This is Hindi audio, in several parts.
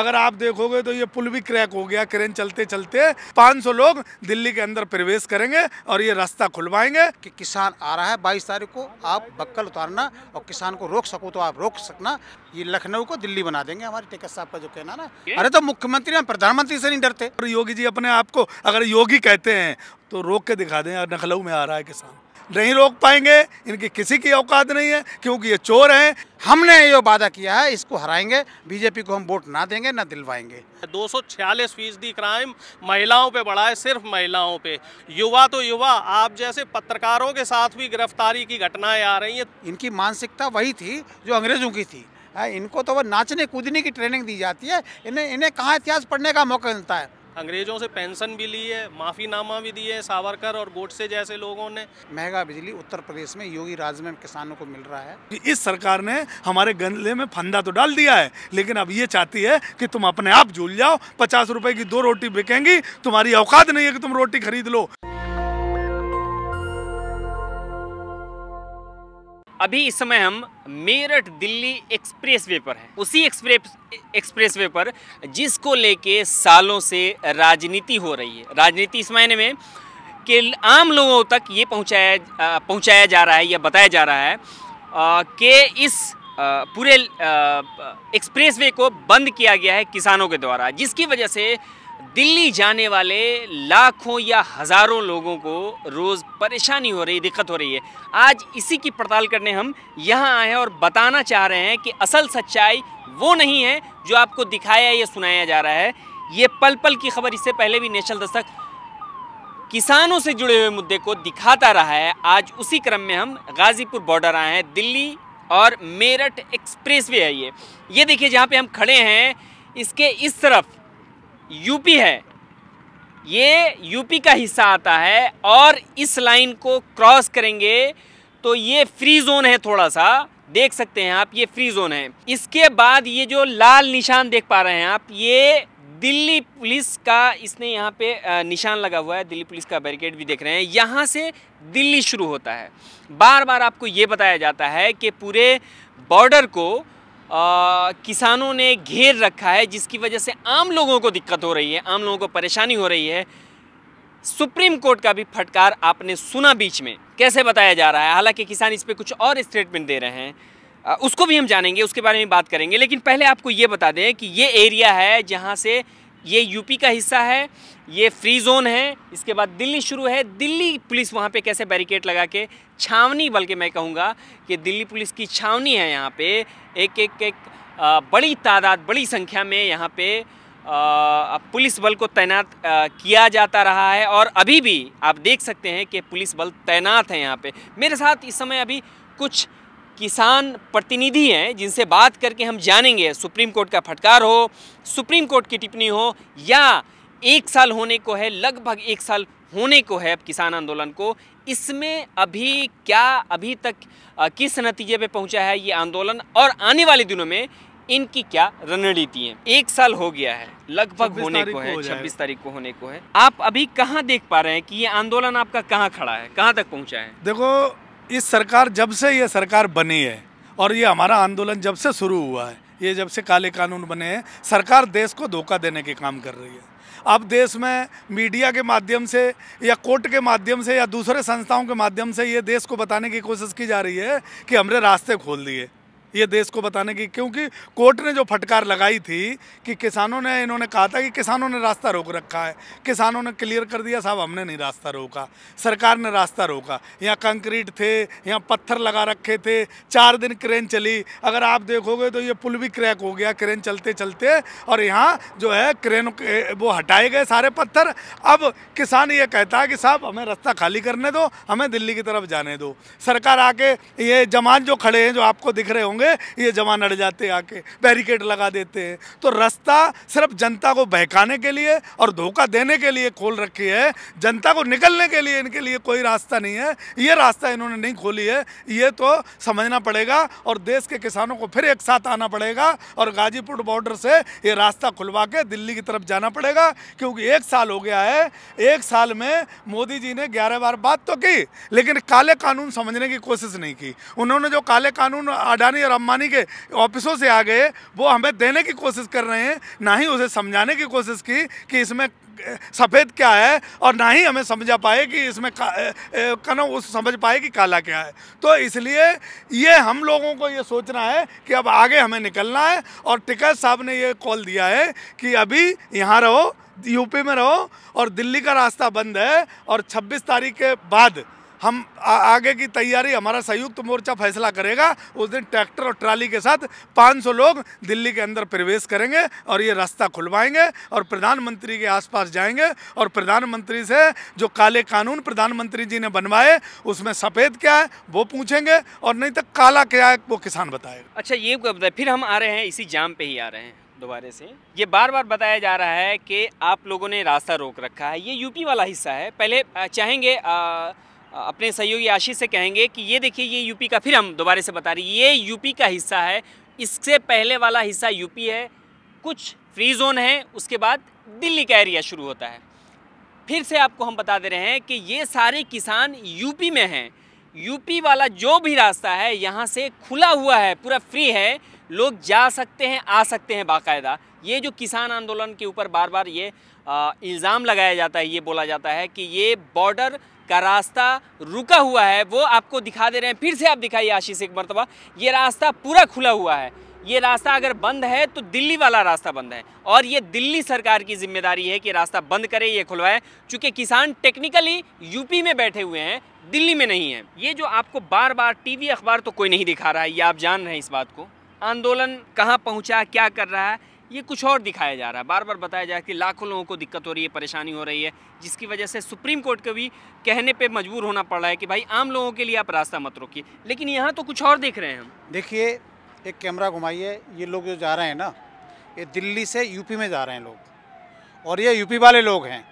अगर आप देखोगे तो ये पुल भी क्रैक हो गया क्रेन चलते चलते 500 लोग दिल्ली के अंदर प्रवेश करेंगे और ये रास्ता खुलवाएंगे कि किसान आ रहा है बाईस तारीख को आप बक्कल उतारना और किसान को रोक सको तो आप रोक सकना ये लखनऊ को दिल्ली बना देंगे हमारे टिकट साहब का जो कहना ना अरे तो मुख्यमंत्री प्रधानमंत्री से नहीं डरते योगी जी अपने आप को अगर योगी कहते हैं तो रोक के दिखा दें नखलऊ में आ रहा है किसान नहीं रोक पाएंगे इनकी किसी की औकात नहीं है क्योंकि ये चोर हैं हमने ये वादा किया है इसको हराएंगे बीजेपी को हम वोट ना देंगे ना दिलवाएंगे दो फीसदी क्राइम महिलाओं पे बढ़ा है सिर्फ महिलाओं पे युवा तो युवा आप जैसे पत्रकारों के साथ भी गिरफ्तारी की घटनाएं आ रही हैं इनकी मानसिकता वही थी जो अंग्रेजों की थी हाँ, इनको तो वह नाचने कूदने की ट्रेनिंग दी जाती है इन्हें इन्हें कहाँ इतिहास पढ़ने का मौका मिलता है अंग्रेज़ों से पेंशन भी ली है माफ़ीनामा भी दिए सावरकर और गोडसे जैसे लोगों ने महंगा बिजली उत्तर प्रदेश में योगी राज में किसानों को मिल रहा है इस सरकार ने हमारे गले में फंदा तो डाल दिया है लेकिन अब ये चाहती है कि तुम अपने आप झूल जाओ पचास रुपए की दो रोटी बिकेंगी तुम्हारी औकात नहीं है कि तुम रोटी खरीद लो अभी इस समय हम मेरठ दिल्ली एक्सप्रेस वे पर हैं उसी एक्सप्रेस एक्सप्रेस वे पर जिसको लेके सालों से राजनीति हो रही है राजनीति इस महीने में कि आम लोगों तक ये पहुंचाया पहुंचाया जा रहा है या बताया जा रहा है कि इस पूरे एक्सप्रेस वे को बंद किया गया है किसानों के द्वारा जिसकी वजह से दिल्ली जाने वाले लाखों या हज़ारों लोगों को रोज़ परेशानी हो रही दिक्कत हो रही है आज इसी की पड़ताल करने हम यहाँ आए हैं और बताना चाह रहे हैं कि असल सच्चाई वो नहीं है जो आपको दिखाया या सुनाया जा रहा है ये पल पल की खबर इससे पहले भी नेशनल दस्तक किसानों से जुड़े हुए मुद्दे को दिखाता रहा है आज उसी क्रम में हम गाज़ीपुर बॉर्डर आए हैं दिल्ली और मेरठ एक्सप्रेस वे है ये ये देखिए जहाँ पर हम खड़े हैं इसके इस तरफ यूपी है ये यूपी का हिस्सा आता है और इस लाइन को क्रॉस करेंगे तो ये फ्री जोन है थोड़ा सा देख सकते हैं आप ये फ्री जोन है इसके बाद ये जो लाल निशान देख पा रहे हैं आप ये दिल्ली पुलिस का इसने यहाँ पे निशान लगा हुआ है दिल्ली पुलिस का बैरिकेड भी देख रहे हैं यहाँ से दिल्ली शुरू होता है बार बार आपको ये बताया जाता है कि पूरे बॉर्डर को आ, किसानों ने घेर रखा है जिसकी वजह से आम लोगों को दिक्कत हो रही है आम लोगों को परेशानी हो रही है सुप्रीम कोर्ट का भी फटकार आपने सुना बीच में कैसे बताया जा रहा है हालांकि किसान इस पर कुछ और स्टेटमेंट दे रहे हैं आ, उसको भी हम जानेंगे उसके बारे में बात करेंगे लेकिन पहले आपको ये बता दें कि ये एरिया है जहाँ से ये यूपी का हिस्सा है ये फ्री जोन है इसके बाद दिल्ली शुरू है दिल्ली पुलिस वहाँ पे कैसे बैरिकेड लगा के छावनी बल्कि मैं कहूँगा कि दिल्ली पुलिस की छावनी है यहाँ पे एक एक एक बड़ी तादाद बड़ी संख्या में यहाँ पे पुलिस बल को तैनात किया जाता रहा है और अभी भी आप देख सकते हैं कि पुलिस बल तैनात है यहाँ पर मेरे साथ इस समय अभी कुछ किसान प्रतिनिधि हैं जिनसे बात करके हम जानेंगे सुप्रीम कोर्ट का फटकार हो सुप्रीम कोर्ट की टिप्पणी हो या एक साल होने को है लगभग एक साल होने को है अब किसान आंदोलन को इसमें अभी क्या अभी तक किस नतीजे पे पहुंचा है ये आंदोलन और आने वाले दिनों में इनकी क्या रणनीति है एक साल हो गया है लगभग होने को है छब्बीस तारीख को होने को है आप अभी कहाँ देख पा रहे हैं कि ये आंदोलन आपका कहाँ खड़ा है कहाँ तक पहुँचा है देखो इस सरकार जब से ये सरकार बनी है और ये हमारा आंदोलन जब से शुरू हुआ है ये जब से काले कानून बने हैं सरकार देश को धोखा देने के काम कर रही है अब देश में मीडिया के माध्यम से या कोर्ट के माध्यम से या दूसरे संस्थाओं के माध्यम से ये देश को बताने की कोशिश की जा रही है कि हमने रास्ते खोल दिए ये देश को बताने की क्योंकि कोर्ट ने जो फटकार लगाई थी कि किसानों ने इन्होंने कहा था कि किसानों ने रास्ता रोक रखा है किसानों ने क्लियर कर दिया साहब हमने नहीं रास्ता रोका सरकार ने रास्ता रोका यहाँ कंक्रीट थे यहाँ पत्थर लगा रखे थे चार दिन क्रेन चली अगर आप देखोगे तो ये पुल भी क्रैक हो गया क्रेन चलते चलते और यहाँ जो है क्रेन वो हटाए गए सारे पत्थर अब किसान ये कहता है कि साहब हमें रास्ता खाली करने दो हमें दिल्ली की तरफ जाने दो सरकार आके ये जमान जो खड़े हैं जो आपको दिख रहे होंगे में ये जवान अड़ जाते आके बैरिकेड लगा देते हैं तो रास्ता सिर्फ जनता को बहकाने के लिए और धोखा देने के लिए खोल रखी है जनता को निकलने के लिए इनके लिए कोई रास्ता नहीं है ये रास्ता इन्होंने नहीं खोली है ये तो समझना पड़ेगा और देश के किसानों को फिर एक साथ आना पड़ेगा और गाजीपुर बॉर्डर से ये रास्ता खुलवा के दिल्ली की तरफ जाना पड़ेगा क्योंकि एक साल हो गया है एक साल में मोदी जी ने ग्यारह बार बात तो की लेकिन काले कानून समझने की कोशिश नहीं की उन्होंने जो काले कानून अडानी और अंबानी के ऑफिसों से आ गए वो हमें देने की कोशिश कर रहे हैं ना ही उसे समझाने की कोशिश की कि इसमें सफ़ेद क्या है और ना ही हमें समझा पाए कि इसमें कना उस समझ पाए कि काला क्या है तो इसलिए ये हम लोगों को ये सोचना है कि अब आगे हमें निकलना है और टिकट साहब ने ये कॉल दिया है कि अभी यहाँ रहो यूपी में रहो और दिल्ली का रास्ता बंद है और 26 तारीख के बाद हम आ, आगे की तैयारी हमारा संयुक्त मोर्चा फैसला करेगा उस दिन ट्रैक्टर और ट्राली के साथ 500 लोग दिल्ली के अंदर प्रवेश करेंगे और ये रास्ता खुलवाएंगे और प्रधानमंत्री के आसपास जाएंगे और प्रधानमंत्री से जो काले कानून प्रधानमंत्री जी ने बनवाए उसमें सफ़ेद क्या है वो पूछेंगे और नहीं तो काला क्या है वो किसान बताएगा अच्छा ये बताए फिर हम आ रहे हैं इसी जाम पे ही आ रहे हैं दोबारे से ये बार बार बताया जा रहा है कि आप लोगों ने रास्ता रोक रखा है ये यूपी वाला हिस्सा है पहले चाहेंगे आ, अपने सहयोगी आशीष से कहेंगे कि ये देखिए ये यूपी का फिर हम दोबारा से बता रही ये यूपी का हिस्सा है इससे पहले वाला हिस्सा यूपी है कुछ फ्री जोन है उसके बाद दिल्ली का एरिया शुरू होता है फिर से आपको हम बता दे रहे हैं कि ये सारे किसान यूपी में हैं यूपी वाला जो भी रास्ता है यहाँ से खुला हुआ है पूरा फ्री है लोग जा सकते हैं आ सकते हैं बाकायदा ये जो किसान आंदोलन के ऊपर बार बार ये इल्ज़ाम लगाया जाता है ये बोला जाता है कि ये बॉर्डर का रास्ता रुका हुआ है वो आपको दिखा दे रहे हैं फिर से आप दिखाइए आशीष एक मरतबा ये रास्ता पूरा खुला हुआ है ये रास्ता अगर बंद है तो दिल्ली वाला रास्ता बंद है और ये दिल्ली सरकार की जिम्मेदारी है कि रास्ता बंद करे ये खुलवाए चूँकि किसान टेक्निकली यूपी में बैठे हुए हैं दिल्ली में नहीं है ये जो आपको बार बार टीवी अखबार तो कोई नहीं दिखा रहा है ये आप जान रहे हैं इस बात को आंदोलन कहाँ पहुँचा क्या कर रहा है ये कुछ और दिखाया जा रहा है बार बार बताया जा रहा है कि लाखों लोगों को दिक्कत हो रही है परेशानी हो रही है जिसकी वजह से सुप्रीम कोर्ट के भी कहने पर मजबूर होना पड़ रहा है कि भाई आम लोगों के लिए आप रास्ता मत रोकिए लेकिन यहाँ तो कुछ और देख रहे हैं हम देखिए एक कैमरा घुमाइए ये लोग जो जा रहे हैं ना ये दिल्ली से यूपी में जा रहे हैं लोग और ये यूपी वाले लोग हैं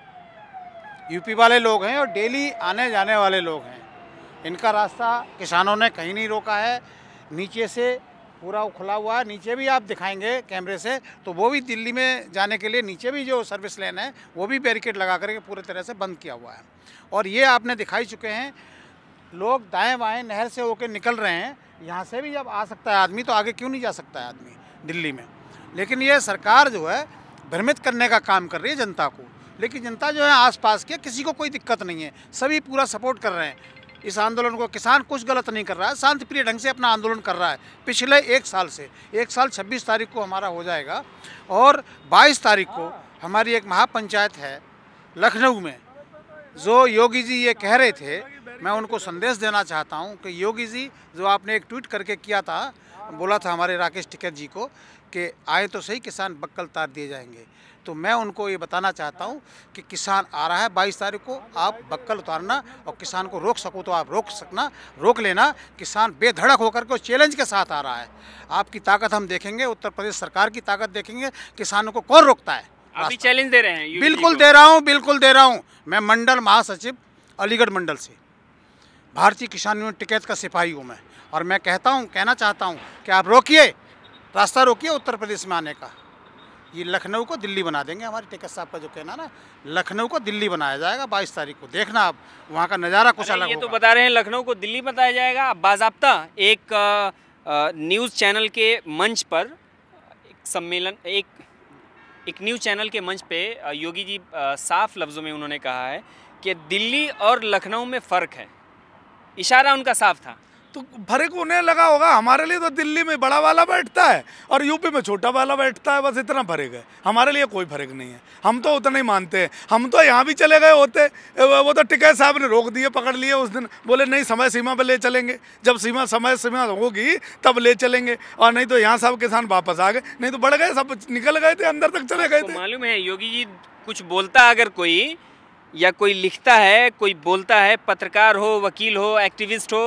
यूपी वाले लोग हैं और डेली आने जाने वाले लोग हैं इनका रास्ता किसानों ने कहीं नहीं रोका है नीचे से पूरा खुला हुआ है नीचे भी आप दिखाएंगे कैमरे से तो वो भी दिल्ली में जाने के लिए नीचे भी जो सर्विस लेन है वो भी बैरिकेड लगा करके पूरी तरह से बंद किया हुआ है और ये आपने दिखाई चुके हैं लोग दाएं बाएं नहर से होकर निकल रहे हैं यहाँ से भी जब आ सकता है आदमी तो आगे क्यों नहीं जा सकता है आदमी दिल्ली में लेकिन ये सरकार जो है भ्रमित करने का काम कर रही है जनता को लेकिन जनता जो है आसपास के किसी को कोई दिक्कत नहीं है सभी पूरा सपोर्ट कर रहे हैं इस आंदोलन को किसान कुछ गलत नहीं कर रहा है शांतिप्रिय ढंग से अपना आंदोलन कर रहा है पिछले एक साल से एक साल छब्बीस तारीख को हमारा हो जाएगा और बाईस तारीख को हमारी एक महापंचायत है लखनऊ में जो योगी जी ये कह रहे थे मैं उनको संदेश देना चाहता हूँ कि योगी जी जो आपने एक ट्वीट करके किया था बोला था हमारे राकेश टिकैत जी को कि आए तो सही किसान बक्कल तार दिए जाएंगे तो मैं उनको ये बताना चाहता हूँ कि किसान आ रहा है बाईस तारीख को आप बक्कल उतारना और किसान को रोक सको तो आप रोक सकना रोक लेना किसान बेधड़क होकर के चैलेंज के साथ आ रहा है आपकी ताकत हम देखेंगे उत्तर प्रदेश सरकार की ताकत देखेंगे किसानों को कौन रोकता है अभी चैलेंज दे रहे हैं बिल्कुल दे रहा हूँ बिल्कुल दे रहा हूँ मैं मंडल महासचिव अलीगढ़ मंडल से भारतीय किसान यूनियन टिकैत का सिपाही हूँ मैं और मैं कहता हूँ कहना चाहता हूँ कि आप रोकिए रास्ता रोकिए उत्तर प्रदेश में आने का ये लखनऊ को दिल्ली बना देंगे हमारे टिकट साहब का जो कहना ना लखनऊ को दिल्ली बनाया जाएगा बाईस तारीख को देखना आप वहाँ का नज़ारा कुछ अलग ये तो बता रहे हैं लखनऊ को दिल्ली बताया जाएगा बाजाबता एक न्यूज़ चैनल के मंच पर एक सम्मेलन एक एक न्यूज़ चैनल के मंच पे योगी जी साफ लफ्ज़ों में उन्होंने कहा है कि दिल्ली और लखनऊ में फ़र्क है इशारा उनका साफ था तो फर्क उन्हें लगा होगा हमारे लिए तो दिल्ली में बड़ा वाला बैठता है और यूपी में छोटा वाला बैठता है बस इतना फर्क है हमारे लिए कोई फर्क नहीं है हम तो उतना ही मानते हैं हम तो यहाँ भी चले गए होते वो तो टिकैत साहब ने रोक दिए पकड़ लिए उस दिन बोले नहीं समय सीमा पर ले चलेंगे जब सीमा समय सीमा होगी तब ले चलेंगे और नहीं तो यहाँ सब किसान वापस आ गए नहीं तो बढ़ गए सब निकल गए थे अंदर तक चले गए थे मालूम है योगी जी कुछ बोलता अगर कोई या कोई लिखता है कोई बोलता है पत्रकार हो वकील हो एक्टिविस्ट हो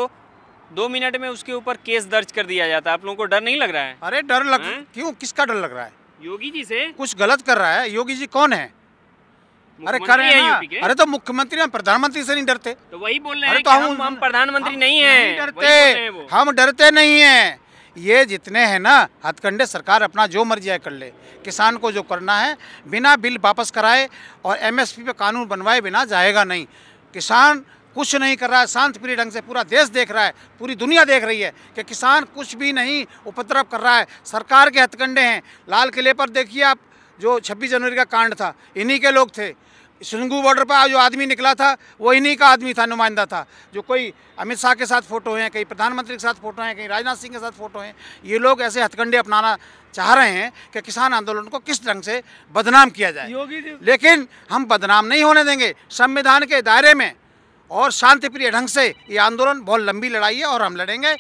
दो मिनट में उसके ऊपर केस दर्ज कर दिया जाता है आप लोगों को डर नहीं लग रहा है अरे डर लग हाँ? क्यों किसका डर लग रहा है योगी जी से कुछ गलत कर रहा है योगी जी कौन है अरे कर रहे हैं अरे तो मुख्यमंत्री हम प्रधानमंत्री से नहीं डरते तो वही बोल रहे हैं तो हम हम प्रधानमंत्री नहीं है डरते हम डरते नहीं है ये जितने हैं ना हथकंडे सरकार अपना जो मर्जी है कर ले किसान को जो करना है बिना बिल वापस कराए और एमएसपी पे कानून बनवाए बिना जाएगा नहीं किसान कुछ नहीं कर रहा है शांत प्रिय ढंग से पूरा देश देख रहा है पूरी दुनिया देख रही है कि किसान कुछ भी नहीं उपद्रव कर रहा है सरकार के हथकंडे हैं लाल किले पर देखिए आप जो 26 जनवरी का कांड था इन्हीं के लोग थे सिंगू बॉर्डर पर जो आदमी निकला था वो इन्हीं का आदमी था नुमाइंदा था जो कोई अमित शाह के साथ फ़ोटो हैं कहीं प्रधानमंत्री के साथ फ़ोटो हैं कहीं राजनाथ सिंह के साथ फ़ोटो हैं ये लोग ऐसे हथकंडे अपनाना चाह रहे हैं कि किसान आंदोलन को किस ढंग से बदनाम किया जाए योगी लेकिन हम बदनाम नहीं होने देंगे संविधान के दायरे में और शांतिप्रिय ढंग से ये आंदोलन बहुत लंबी लड़ाई है और हम लड़ेंगे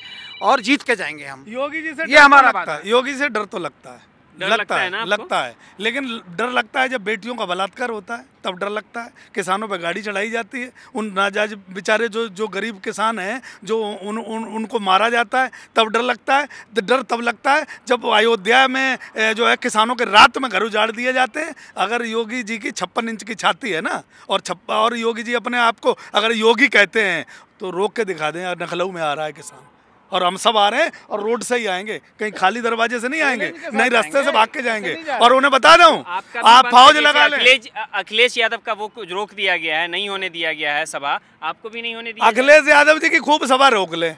और जीत के जाएंगे हम योगी जी से ये तो हमारा योगी से डर तो लगता है लगता, लगता है ना आपको? लगता है लेकिन डर लगता है जब बेटियों का बलात्कार होता है तब डर लगता है किसानों पर गाड़ी चढ़ाई जाती है उन नाजायज बेचारे जो जो गरीब किसान हैं जो उन, उन उनको मारा जाता है तब डर लगता है डर तब लगता है जब अयोध्या में जो है किसानों के रात में घर उजाड़ दिए जाते हैं अगर योगी जी की छप्पन इंच की छाती है ना और छप्पा और योगी जी अपने आप को अगर योगी कहते हैं तो रोक के दिखा दें नखलऊ में आ रहा है किसान और हम सब आ रहे हैं और रोड से ही आएंगे कहीं खाली दरवाजे से नहीं आएंगे नहीं रास्ते से भाग के जाएंगे और उन्हें बता दू तो आप फौज लगा लें अखिलेश अखिलेश यादव का वो रोक दिया गया है नहीं होने दिया गया है सभा आपको भी नहीं होने दिया अखिलेश यादव जी की खूब सभा रोक ले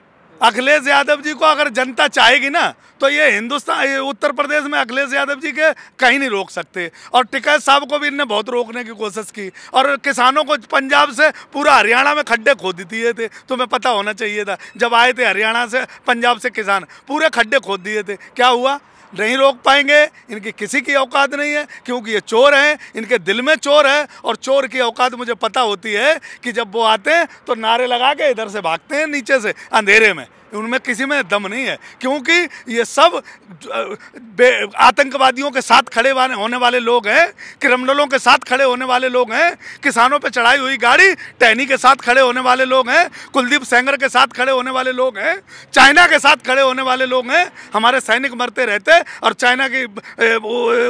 अखिलेश यादव जी को अगर जनता चाहेगी ना तो ये हिंदुस्तान ये उत्तर प्रदेश में अखिलेश यादव जी के कहीं नहीं रोक सकते और टिकैत साहब को भी इनने बहुत रोकने की कोशिश की और किसानों को पंजाब से पूरा हरियाणा में खड्डे खोद दिए थे तुम्हें तो पता होना चाहिए था जब आए थे हरियाणा से पंजाब से किसान पूरे खड्डे खोद दिए थे क्या हुआ नहीं रोक पाएंगे इनकी किसी की औकात नहीं है क्योंकि ये चोर हैं इनके दिल में चोर है और चोर की औकात मुझे पता होती है कि जब वो आते हैं तो नारे लगा के इधर से भागते हैं नीचे से अंधेरे में उनमें किसी में दम नहीं है क्योंकि ये सब आतंकवादियों के साथ खड़े होने वाले लोग हैं क्रिमिनलों के साथ खड़े होने वाले लोग हैं किसानों पर चढ़ाई हुई गाड़ी टहनी के साथ खड़े होने वाले लोग हैं कुलदीप सेंगर के साथ खड़े होने वाले लोग हैं चाइना के साथ खड़े होने वाले लोग हैं हमारे सैनिक मरते रहते और चाइना की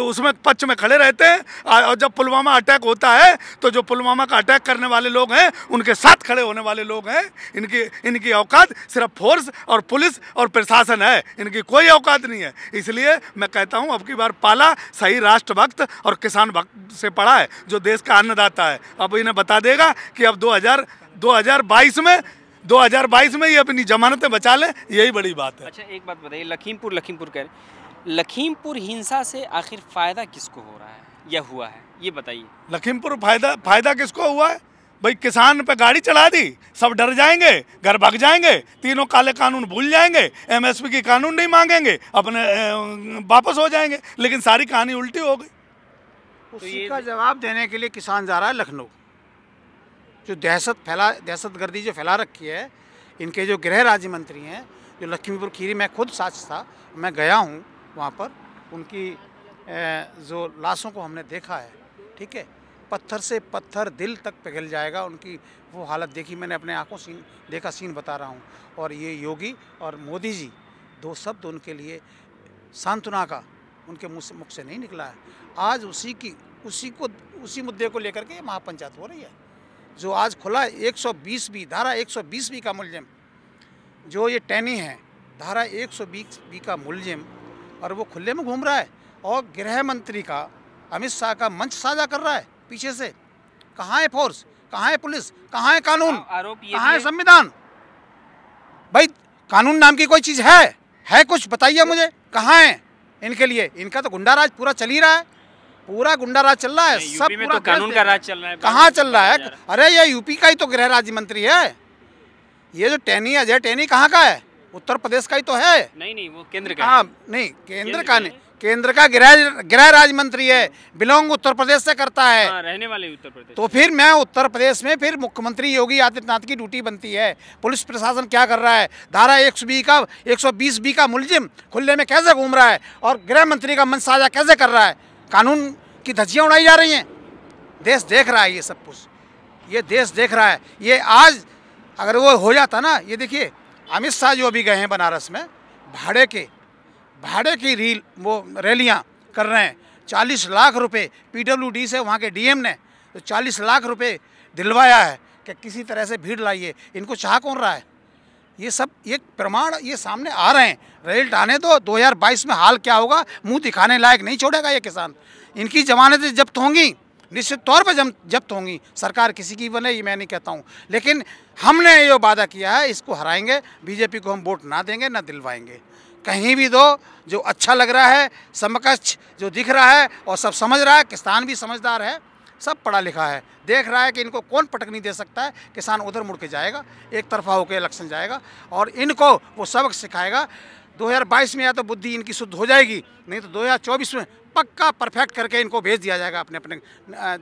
उसमें पक्ष में खड़े रहते हैं और जब पुलवामा अटैक होता है तो जो पुलवामा का अटैक करने वाले लोग हैं उनके साथ खड़े होने वाले लोग हैं इनकी इनकी औकात सिर्फ फोर्स और पुलिस और प्रशासन है इनकी कोई औकात नहीं है इसलिए मैं कहता हूँ अब की बार पाला सही राष्ट्र भक्त और किसान भक्त से पड़ा है जो देश का अन्नदाता है अब इन्हें बता देगा कि अब दो हजार में 2022 में ये अपनी जमानतें बचा लें यही बड़ी बात है अच्छा एक बात बताइए लखीमपुर लखीमपुर कह रहे लखीमपुर हिंसा से आखिर फ़ायदा किसको हो रहा है या हुआ है ये बताइए लखीमपुर फायदा फायदा किसको हुआ है भाई किसान पे गाड़ी चला दी सब डर जाएंगे घर भग जाएंगे तीनों काले कानून भूल जाएंगे एमएसपी की कानून नहीं मांगेंगे अपने वापस हो जाएंगे लेकिन सारी कहानी उल्टी हो गई तो उसी का जवाब देने के लिए किसान जा रहा है लखनऊ जो दहशत फैला दहशत गर्दी जो फैला रखी है इनके जो गृह राज्य मंत्री हैं जो लखीमपुर खीरी मैं खुद साक्ष था मैं गया हूँ वहाँ पर उनकी जो लाशों को हमने देखा है ठीक है पत्थर से पत्थर दिल तक पिघल जाएगा उनकी वो हालत देखी मैंने अपने आंखों सीन देखा सीन बता रहा हूँ और ये योगी और मोदी जी दो शब्द उनके लिए सांत्वना का उनके मुँह से मुख से नहीं निकला है आज उसी की उसी को उसी मुद्दे को लेकर के महापंचायत हो रही है जो आज खुला बीस बी धारा बीस बी का मुलजिम जो ये टैनी है धारा बीस बी का मुलजिम और वो खुले में घूम रहा है और गृह मंत्री का अमित शाह का मंच साझा कर रहा है पीछे से कहाँ है फोर्स कहाँ है पुलिस कहाँ है कानून आरोप कहाँ है संविधान भाई कानून नाम की कोई चीज़ है है कुछ बताइए मुझे कहाँ है इनके लिए इनका तो गुंडा राज पूरा चल ही रहा है पूरा गुंडा राज चल रहा है सब में तो कानून का राज चल रहा है कहाँ चल रहा है अरे ये यूपी का ही तो गृह राज्य मंत्री है ये जो टैनी अजय टेनी कहाँ का है उत्तर प्रदेश का ही तो है नहीं नहीं वो केंद्र का हाँ नहीं केंद्र का नहीं केंद्र का गृह गृह राज्य मंत्री है बिलोंग उत्तर प्रदेश से करता है आ, हाँ, रहने वाले उत्तर प्रदेश तो फिर मैं उत्तर प्रदेश में फिर मुख्यमंत्री योगी आदित्यनाथ की ड्यूटी बनती है पुलिस प्रशासन क्या कर रहा है धारा एक बी का एक सौ बीस बी का मुलजिम खुले में कैसे घूम रहा है और गृह मंत्री का मन साझा कैसे कर रहा है कानून की धज्जियाँ उड़ाई जा रही हैं देश देख रहा है ये सब कुछ ये देश देख रहा है ये आज अगर वो हो जाता ना ये देखिए अमित शाह जो अभी गए हैं बनारस में भाड़े के भाड़े की रील वो रैलियाँ कर रहे हैं चालीस लाख रुपए पीडब्ल्यूडी से वहाँ के डीएम ने तो चालीस लाख रुपए दिलवाया है कि किसी तरह से भीड़ लाइए इनको चाह कौन रहा है ये सब ये प्रमाण ये सामने आ रहे हैं रेल टाने तो 2022 में हाल क्या होगा मुंह दिखाने लायक नहीं छोड़ेगा ये किसान इनकी जमानतें जब्त होंगी निश्चित तौर पर जब्त होंगी सरकार किसी की बने ये मैं नहीं कहता हूँ लेकिन हमने ये वादा किया है इसको हराएंगे बीजेपी को हम वोट ना देंगे ना दिलवाएंगे कहीं भी दो जो अच्छा लग रहा है समकक्ष जो दिख रहा है और सब समझ रहा है किसान भी समझदार है सब पढ़ा लिखा है देख रहा है कि इनको कौन पटकनी दे सकता है किसान उधर मुड़ के जाएगा एक तरफा होकर इलेक्शन जाएगा और इनको वो सबक सिखाएगा 2022 में या तो बुद्धि इनकी शुद्ध हो जाएगी नहीं तो 2024 में पक्का परफेक्ट करके इनको भेज दिया जाएगा अपने अपने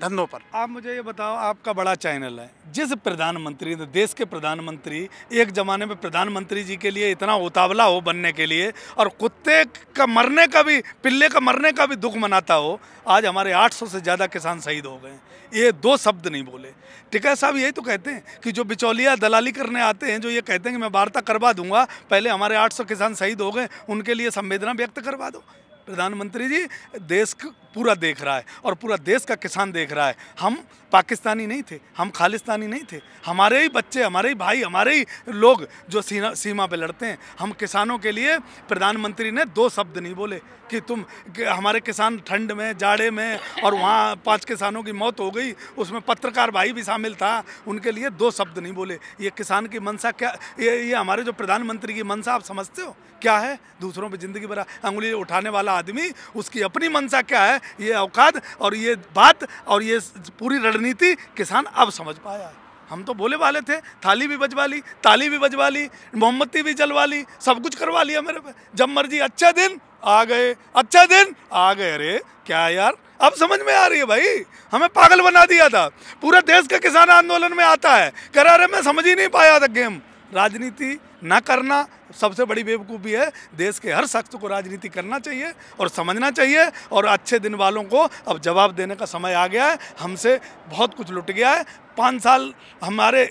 धंधों पर आप मुझे ये बताओ आपका बड़ा चैनल है जिस प्रधानमंत्री ने तो देश के प्रधानमंत्री एक ज़माने में प्रधानमंत्री जी के लिए इतना उतावला हो बनने के लिए और कुत्ते का मरने का भी पिल्ले का मरने का भी दुख मनाता हो आज हमारे आठ से ज़्यादा किसान शहीद हो गए ये दो शब्द नहीं बोले टिका साहब यही तो कहते हैं कि जो बिचौलिया दलाली करने आते हैं जो ये कहते हैं कि मैं वार्ता करवा दूंगा पहले हमारे 800 किसान शहीद हो गए उनके लिए संवेदना व्यक्त करवा दो प्रधानमंत्री जी देश पूरा देख रहा है और पूरा देश का किसान देख रहा है हम पाकिस्तानी नहीं थे हम खालिस्तानी नहीं थे हमारे ही बच्चे हमारे ही भाई हमारे ही लोग जो सीना सीमा पे लड़ते हैं हम किसानों के लिए प्रधानमंत्री ने दो शब्द नहीं बोले कि तुम कि हमारे किसान ठंड में जाड़े में और वहाँ पाँच किसानों की मौत हो गई उसमें पत्रकार भाई भी शामिल था उनके लिए दो शब्द नहीं बोले ये किसान की मनसा क्या ये ये हमारे जो प्रधानमंत्री की मनसा आप समझते हो क्या है दूसरों पर ज़िंदगी भरा उंगली उठाने वाला आदमी उसकी अपनी मनसा क्या है ये औकात और ये बात और ये पूरी रणनीति राजनीति किसान अब समझ पाया हम तो बोले वाले थे थाली भी बजवा ली ताली भी बजवा ली मोमबत्ती भी जलवा ली सब कुछ करवा लिया मेरे पे जब मर्जी अच्छा दिन आ गए अच्छा दिन आ गए अरे क्या यार अब समझ में आ रही है भाई हमें पागल बना दिया था पूरा देश का किसान आंदोलन में आता है कह रहा अरे मैं समझ ही नहीं पाया था गेम राजनीति ना करना सबसे बड़ी बेवकूफ़ी है देश के हर शख्स को राजनीति करना चाहिए और समझना चाहिए और अच्छे दिन वालों को अब जवाब देने का समय आ गया है हमसे बहुत कुछ लुट गया है पाँच साल हमारे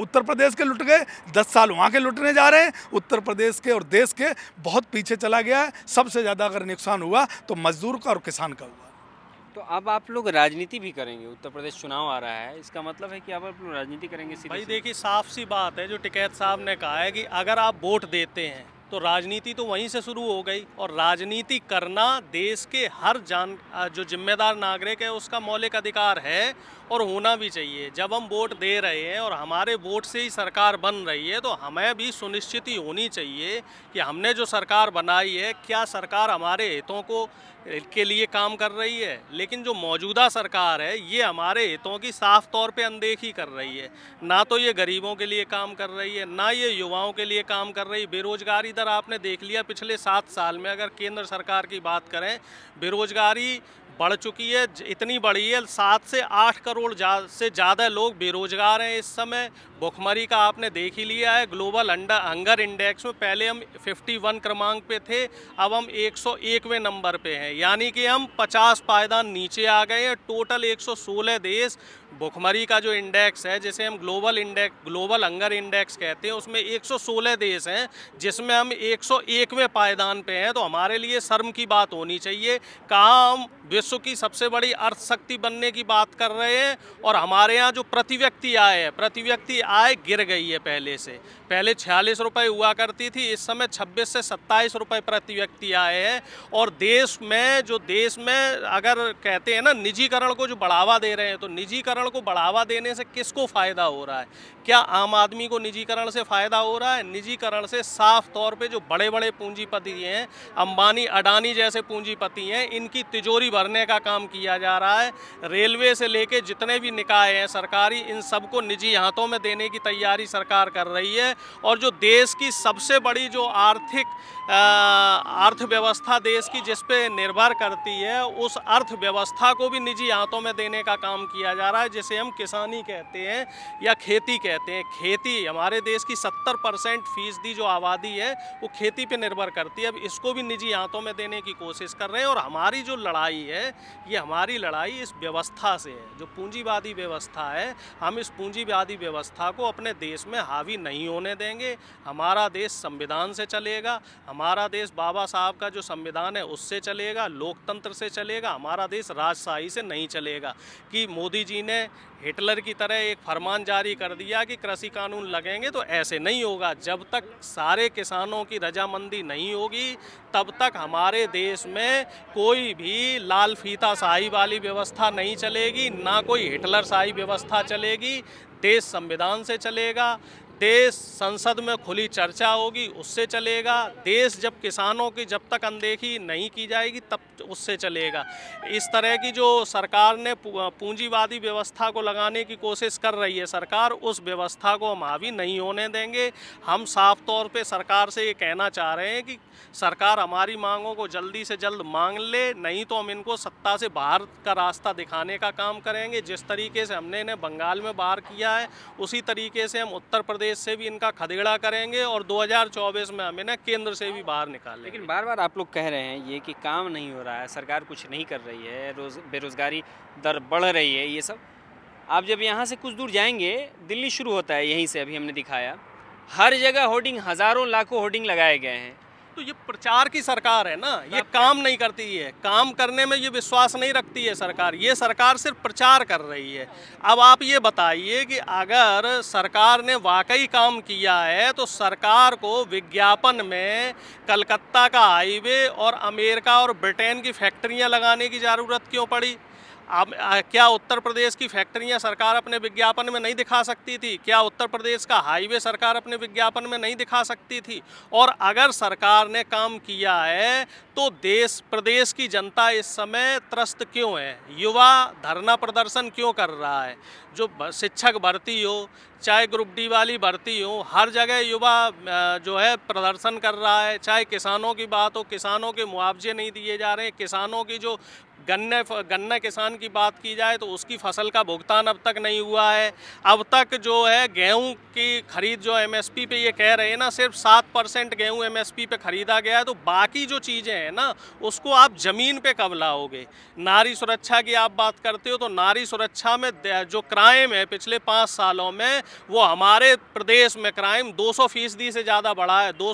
उत्तर प्रदेश के लुट गए दस साल वहाँ के लुटने जा रहे हैं उत्तर प्रदेश के और देश के बहुत पीछे चला गया है सबसे ज़्यादा अगर नुकसान हुआ तो मजदूर का और किसान का हुआ तो अब आप लोग राजनीति भी करेंगे उत्तर प्रदेश चुनाव आ रहा है इसका मतलब है कि अब आप लोग राजनीति करेंगे भाई देखिए साफ सी बात है जो टिकैत साहब ने कहा है कि अगर आप वोट देते हैं तो राजनीति तो वहीं से शुरू हो गई और राजनीति करना देश के हर जान जो जिम्मेदार नागरिक है उसका मौलिक अधिकार है और होना भी चाहिए जब हम वोट दे रहे हैं और हमारे वोट से ही सरकार बन रही है तो हमें भी सुनिश्चित ही होनी चाहिए कि हमने जो सरकार बनाई है क्या सरकार हमारे हितों को के लिए काम कर रही है लेकिन जो मौजूदा सरकार है ये हमारे हितों की साफ तौर पे अनदेखी कर रही है ना तो ये गरीबों के लिए काम कर रही है ना ये युवाओं के लिए काम कर रही बेरोजगारी दर आपने देख लिया पिछले सात साल में अगर केंद्र सरकार की बात करें बेरोजगारी बढ़ चुकी है इतनी बढ़ी है सात से आठ करोड़ जा, से ज़्यादा लोग बेरोजगार हैं इस समय भुखमरी का आपने देख ही लिया है ग्लोबल अंडर हंगर इंडेक्स में पहले हम 51 क्रमांक पे थे अब हम 101वें नंबर पे हैं यानी कि हम 50 पायदान नीचे आ गए हैं टोटल 116 देश भुखमरी का जो इंडेक्स है जिसे हम global index global hunger index कहते हैं उसमें 116 देश हैं जिसमें हम 101वें पायदान पे हैं तो हमारे लिए शर्म की बात होनी चाहिए कहाँ हम विश्व की सबसे बड़ी अर्थशक्ति बनने की बात कर रहे हैं और हमारे यहाँ जो प्रति व्यक्ति आय है प्रति व्यक्ति आय गिर गई है पहले से पहले छियालीस रुपये हुआ करती थी इस समय छब्बीस से सत्ताईस रुपये प्रति व्यक्ति आए हैं और देश में जो देश में अगर कहते हैं ना निजीकरण को जो बढ़ावा दे रहे हैं तो निजीकरण निजीकरण को बढ़ावा देने से किसको फ़ायदा हो रहा है क्या आम आदमी को निजीकरण से फ़ायदा हो रहा है निजीकरण से साफ तौर पे जो बड़े बड़े पूंजीपति हैं अंबानी अडानी जैसे पूंजीपति हैं इनकी तिजोरी भरने का काम किया जा रहा है रेलवे से ले जितने भी निकाय हैं सरकारी इन सबको निजी हाथों में देने की तैयारी सरकार कर रही है और जो देश की सबसे बड़ी जो आर्थिक अर्थव्यवस्था देश की जिस पे निर्भर करती है उस अर्थव्यवस्था को भी निजी हाथों में देने का काम किया जा रहा है जिसे हम किसानी कहते हैं या खेती कहते हैं खेती हमारे देश की 70 परसेंट फीसदी जो आबादी है वो खेती पे निर्भर करती है अब इसको भी निजी हाथों में देने की कोशिश कर रहे हैं और हमारी जो लड़ाई है ये हमारी लड़ाई इस व्यवस्था से है जो पूंजीवादी व्यवस्था है हम इस पूंजीवादी व्यवस्था को अपने देश में हावी नहीं होने देंगे हमारा देश संविधान से चलेगा हम हमारा देश बाबा साहब का जो संविधान है उससे चलेगा लोकतंत्र से चलेगा हमारा देश राजशाही से नहीं चलेगा कि मोदी जी ने हिटलर की तरह एक फरमान जारी कर दिया कि कृषि कानून लगेंगे तो ऐसे नहीं होगा जब तक सारे किसानों की रजामंदी नहीं होगी तब तक हमारे देश में कोई भी लाल फीता शाही वाली व्यवस्था नहीं चलेगी ना कोई हिटलर शाही व्यवस्था चलेगी देश संविधान से चलेगा देश संसद में खुली चर्चा होगी उससे चलेगा देश जब किसानों की जब तक अनदेखी नहीं की जाएगी तब उससे चलेगा इस तरह की जो सरकार ने पूंजीवादी व्यवस्था को लगाने की कोशिश कर रही है सरकार उस व्यवस्था को हम हावी नहीं होने देंगे हम साफ तौर पे सरकार से ये कहना चाह रहे हैं कि सरकार हमारी मांगों को जल्दी से जल्द मांग ले नहीं तो हम इनको सत्ता से बाहर का रास्ता दिखाने का काम करेंगे जिस तरीके से हमने इन्हें बंगाल में बाहर किया है उसी तरीके से हम उत्तर प्रदेश प्रदेश से भी इनका खदेड़ा करेंगे और 2024 में हमें ना केंद्र से भी बाहर निकाल लेकिन बार बार आप लोग कह रहे हैं ये कि काम नहीं हो रहा है सरकार कुछ नहीं कर रही है रोज बेरोजगारी दर बढ़ रही है ये सब आप जब यहाँ से कुछ दूर जाएंगे दिल्ली शुरू होता है यहीं से अभी हमने दिखाया हर जगह होर्डिंग हज़ारों लाखों होर्डिंग लगाए गए हैं तो ये प्रचार की सरकार है ना ये काम नहीं करती है काम करने में ये विश्वास नहीं रखती है सरकार ये सरकार सिर्फ प्रचार कर रही है अब आप ये बताइए कि अगर सरकार ने वाकई काम किया है तो सरकार को विज्ञापन में कलकत्ता का हाईवे और अमेरिका और ब्रिटेन की फैक्ट्रियाँ लगाने की ज़रूरत क्यों पड़ी अब क्या उत्तर प्रदेश की फैक्ट्रियां सरकार अपने विज्ञापन में नहीं दिखा सकती थी क्या उत्तर प्रदेश का हाईवे सरकार अपने विज्ञापन में नहीं दिखा सकती थी और अगर सरकार ने काम किया है तो देश प्रदेश की जनता इस समय त्रस्त क्यों है युवा धरना प्रदर्शन क्यों कर रहा है जो शिक्षक भर्ती हो चाहे ग्रुप डी वाली भर्ती हो हर जगह युवा जो है प्रदर्शन कर रहा है चाहे किसानों की बात हो किसानों के मुआवजे नहीं दिए जा रहे किसानों की जो गन्ने गन्ना किसान की बात की जाए तो उसकी फसल का भुगतान अब तक नहीं हुआ है अब तक जो है गेहूं की खरीद जो एमएसपी पे ये कह रहे हैं ना सिर्फ सात परसेंट गेहूँ एम पे ख़रीदा गया है तो बाकी जो चीज़ें हैं ना उसको आप ज़मीन पे कब लाओगे नारी सुरक्षा की आप बात करते हो तो नारी सुरक्षा में जो क्राइम है पिछले पाँच सालों में वो हमारे प्रदेश में क्राइम दो फीसदी से ज़्यादा बढ़ा है दो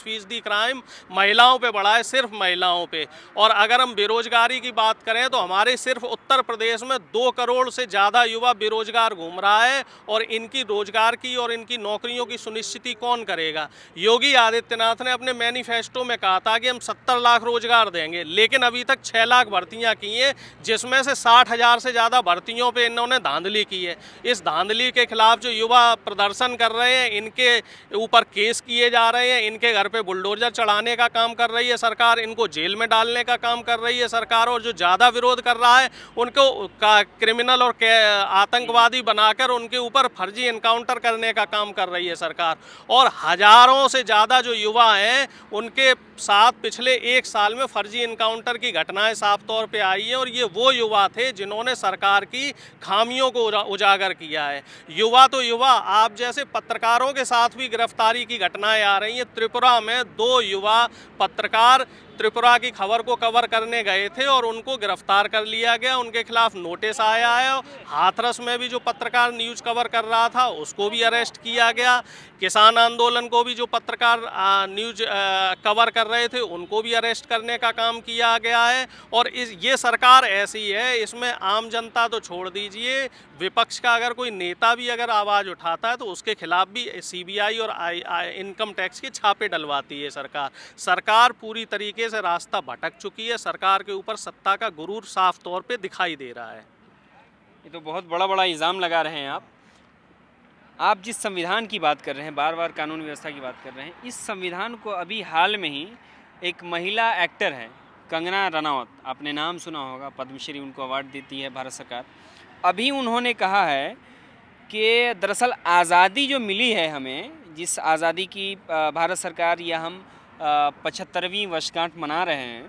फीसदी क्राइम महिलाओं पर बढ़ा है सिर्फ महिलाओं पर और अगर हम बेरोजगारी की बात करें तो हमारे सिर्फ उत्तर प्रदेश में दो करोड़ से ज़्यादा युवा बेरोजगार घूम रहा है और इनकी रोजगार की और इनकी नौकरियों की सुनिश्चित कौन करेगा योगी आदित्यनाथ ने अपने मैनिफेस्टो में कहा था कि हम सत्तर लाख रोजगार देंगे लेकिन अभी तक छः लाख भर्तियाँ की हैं जिसमें से साठ हज़ार से ज़्यादा भर्तियों पर इन्होंने धांधली की है इस धांधली के खिलाफ जो युवा प्रदर्शन कर रहे हैं इनके ऊपर केस किए जा रहे हैं इनके घर पर बुलडोजर चढ़ाने का काम कर रही है सरकार इनको जेल में डालने का काम कर रही है सरकार और जो जो ज़्यादा विरोध कर रहा है उनको क्रिमिनल और आतंकवादी बनाकर उनके ऊपर फर्जी इनकाउंटर करने का काम कर रही है सरकार और हज़ारों से ज़्यादा जो युवा हैं उनके साथ पिछले एक साल में फर्जी इनकाउंटर की घटनाएं साफ तौर पे आई हैं और ये वो युवा थे जिन्होंने सरकार की खामियों को उजागर किया है युवा तो युवा आप जैसे पत्रकारों के साथ भी गिरफ्तारी की घटनाएं आ रही हैं त्रिपुरा में दो युवा पत्रकार त्रिपुरा की खबर को कवर करने गए थे और उनको गिरफ्तार कर लिया गया उनके खिलाफ नोटिस आया है हाथरस में भी जो पत्रकार न्यूज कवर कर रहा था उसको भी अरेस्ट किया गया किसान आंदोलन को भी जो पत्रकार न्यूज कवर कर रहे थे उनको भी अरेस्ट करने का काम किया गया है और इस ये सरकार ऐसी है इसमें आम जनता तो छोड़ दीजिए विपक्ष का अगर कोई नेता भी अगर आवाज़ उठाता है तो उसके खिलाफ भी सीबीआई और आई, आई, इनकम टैक्स के छापे डलवाती है सरकार सरकार पूरी तरीके से रास्ता भटक चुकी है सरकार के ऊपर सत्ता का गुरूर साफ तौर पे दिखाई दे रहा है ये तो बहुत बड़ा बड़ा इल्ज़ाम लगा रहे हैं आप आप जिस संविधान की बात कर रहे हैं बार बार कानून व्यवस्था की बात कर रहे हैं इस संविधान को अभी हाल में ही एक महिला एक्टर है कंगना रनौत आपने नाम सुना होगा पद्मश्री उनको अवार्ड देती है भारत सरकार अभी उन्होंने कहा है कि दरअसल आज़ादी जो मिली है हमें जिस आज़ादी की भारत सरकार या हम पचहत्तरवीं वर्षगांठ मना रहे हैं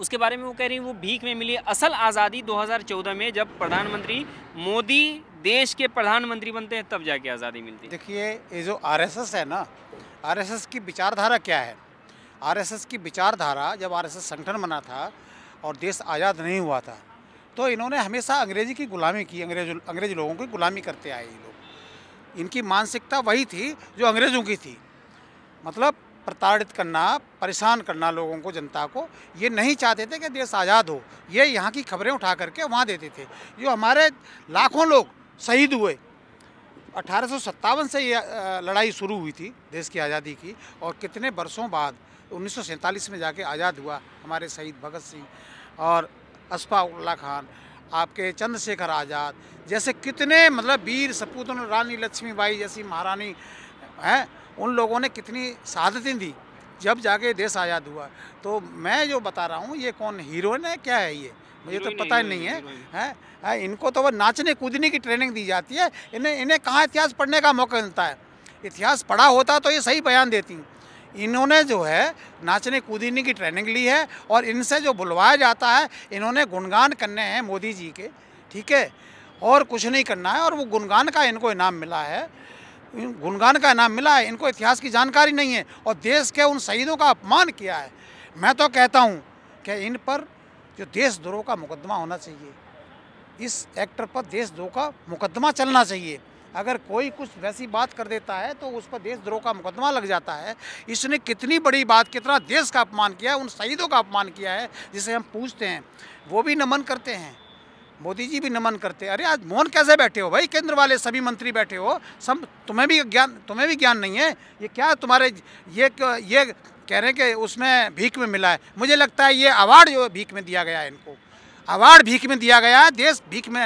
उसके बारे में वो कह रही हैं वो भीख में मिली असल आज़ादी 2014 में जब प्रधानमंत्री मोदी देश के प्रधानमंत्री बनते हैं तब जाके आज़ादी मिलती है देखिए ये जो आरएसएस है ना आरएसएस की विचारधारा क्या है आरएसएस की विचारधारा जब आरएसएस संगठन बना था और देश आज़ाद नहीं हुआ था तो इन्होंने हमेशा अंग्रेजी की गुलामी की अंग्रेज अंग्रेज लोगों की गुलामी करते आए ये लोग इनकी मानसिकता वही थी जो अंग्रेज़ों की थी मतलब प्रताड़ित करना परेशान करना लोगों को जनता को ये नहीं चाहते थे कि देश आज़ाद हो ये यहाँ की खबरें उठा करके वहाँ देते थे जो हमारे लाखों लोग शहीद हुए अठारह से ये लड़ाई शुरू हुई थी देश की आज़ादी की और कितने वर्षों बाद उन्नीस में जाके आज़ाद हुआ हमारे शहीद भगत सिंह और अशफा उल्ला खान आपके चंद्रशेखर आज़ाद जैसे कितने मतलब वीर सपूतों रानी लक्ष्मीबाई जैसी महारानी हैं उन लोगों ने कितनी शहादतें दी जब जाके देश आज़ाद हुआ तो मैं जो बता रहा हूँ ये कौन हीरोइन है क्या है ये मुझे तो पता ही नहीं, नहीं है हैं इनको तो वो नाचने कूदने की ट्रेनिंग दी जाती है इन्हें इन्हें कहाँ इतिहास पढ़ने का मौका मिलता है इतिहास पढ़ा होता तो ये सही बयान देती इन्होंने जो है नाचने कूदने की ट्रेनिंग ली है और इनसे जो बुलवाया जाता है इन्होंने गुणगान करने हैं मोदी जी के ठीक है और कुछ नहीं करना है और वो गुणगान का इनको इनाम मिला है गुणगान का इनाम मिला है इनको इतिहास की जानकारी नहीं है और देश के उन शहीदों का अपमान किया है मैं तो कहता हूँ कि इन पर जो देशद्रोह का मुकदमा होना चाहिए इस एक्टर पर देशद्रोह का मुकदमा चलना चाहिए अगर कोई कुछ वैसी बात कर देता है तो उस पर देशद्रोह का मुकदमा लग जाता है इसने कितनी बड़ी बात कितना देश का अपमान किया है उन शहीदों का अपमान किया है जिसे हम पूछते हैं वो भी नमन करते हैं मोदी जी भी नमन करते अरे आज मोहन कैसे बैठे हो भाई केंद्र वाले सभी मंत्री बैठे हो सब तुम्हें भी ज्ञान तुम्हें भी ज्ञान नहीं है ये क्या तुम्हारे ये ये कह रहे हैं कि उसमें भीख में मिला है मुझे लगता है ये अवार्ड जो भीख में दिया गया है इनको अवार्ड भीख में दिया गया है देश भीख में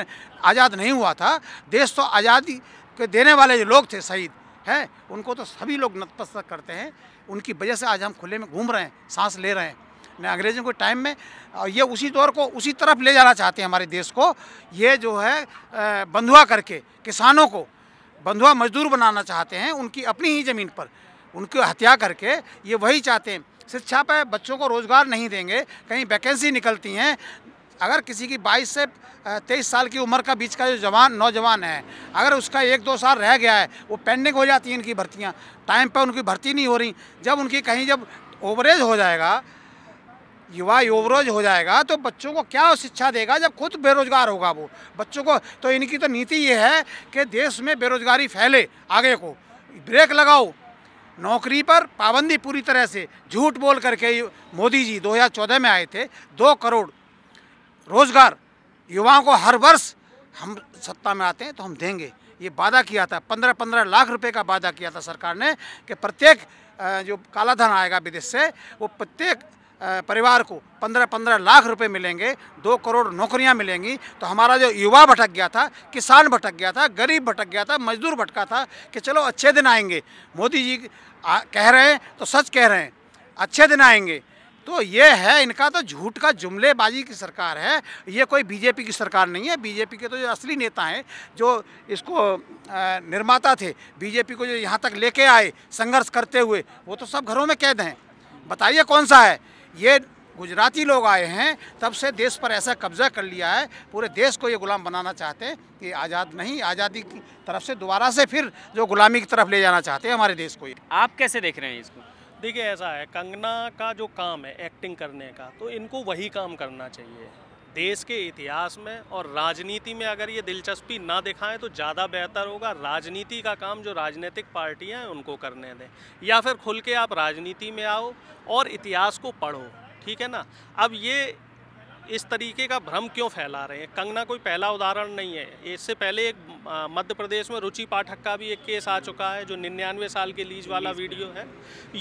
आज़ाद नहीं हुआ था देश तो आज़ादी के देने वाले जो लोग थे शहीद हैं उनको तो सभी लोग नतपस्तक करते हैं उनकी वजह से आज हम खुले में घूम रहे हैं सांस ले रहे हैं अंग्रेजों के टाइम में और ये उसी दौर को उसी तरफ ले जाना चाहते हैं हमारे देश को ये जो है बंधुआ करके किसानों को बंधुआ मजदूर बनाना चाहते हैं उनकी अपनी ही ज़मीन पर उनकी हत्या करके ये वही चाहते हैं शिक्षा पर बच्चों को रोज़गार नहीं देंगे कहीं वैकेंसी निकलती हैं अगर किसी की 22 से 23 साल की उम्र का बीच का जो जवान नौजवान है अगर उसका एक दो साल रह गया है वो पेंडिंग हो जाती हैं इनकी भर्तियाँ टाइम पर उनकी भर्ती नहीं हो रही जब उनकी कहीं जब ओवरेज हो जाएगा युवा युवरोज हो जाएगा तो बच्चों को क्या शिक्षा देगा जब खुद बेरोजगार होगा वो बच्चों को तो इनकी तो नीति ये है कि देश में बेरोजगारी फैले आगे को ब्रेक लगाओ नौकरी पर पाबंदी पूरी तरह से झूठ बोल करके मोदी जी 2014 में आए थे दो करोड़ रोजगार युवाओं को हर वर्ष हम सत्ता में आते हैं तो हम देंगे ये वादा किया था पंद्रह पंद्रह लाख रुपए का वादा किया था सरकार ने कि प्रत्येक जो कालाधन आएगा विदेश से वो प्रत्येक परिवार को पंद्रह पंद्रह लाख रुपए मिलेंगे दो करोड़ नौकरियां मिलेंगी तो हमारा जो युवा भटक गया था किसान भटक गया था गरीब भटक गया था मजदूर भटका था कि चलो अच्छे दिन आएंगे मोदी जी कह रहे हैं तो सच कह रहे हैं अच्छे दिन आएंगे तो ये है इनका तो झूठ का जुमलेबाजी की सरकार है ये कोई बीजेपी की सरकार नहीं है बीजेपी के तो जो असली नेता हैं जो इसको निर्माता थे बीजेपी को जो यहाँ तक लेके आए संघर्ष करते हुए वो तो सब घरों में कैद हैं बताइए कौन सा है ये गुजराती लोग आए हैं तब से देश पर ऐसा कब्जा कर लिया है पूरे देश को ये गुलाम बनाना चाहते हैं कि आज़ाद नहीं आज़ादी की तरफ से दोबारा से फिर जो गुलामी की तरफ ले जाना चाहते हैं हमारे देश को ये आप कैसे देख रहे हैं इसको देखिए ऐसा है कंगना का जो काम है एक्टिंग करने का तो इनको वही काम करना चाहिए देश के इतिहास में और राजनीति में अगर ये दिलचस्पी ना दिखाएं तो ज़्यादा बेहतर होगा राजनीति का काम जो राजनीतिक पार्टियां हैं उनको करने दें या फिर खुल के आप राजनीति में आओ और इतिहास को पढ़ो ठीक है ना अब ये इस तरीके का भ्रम क्यों फैला रहे हैं कंगना कोई पहला उदाहरण नहीं है इससे पहले एक मध्य प्रदेश में रुचि पाठक का भी एक केस आ चुका है जो निन्यानवे साल के लीज वाला वीडियो है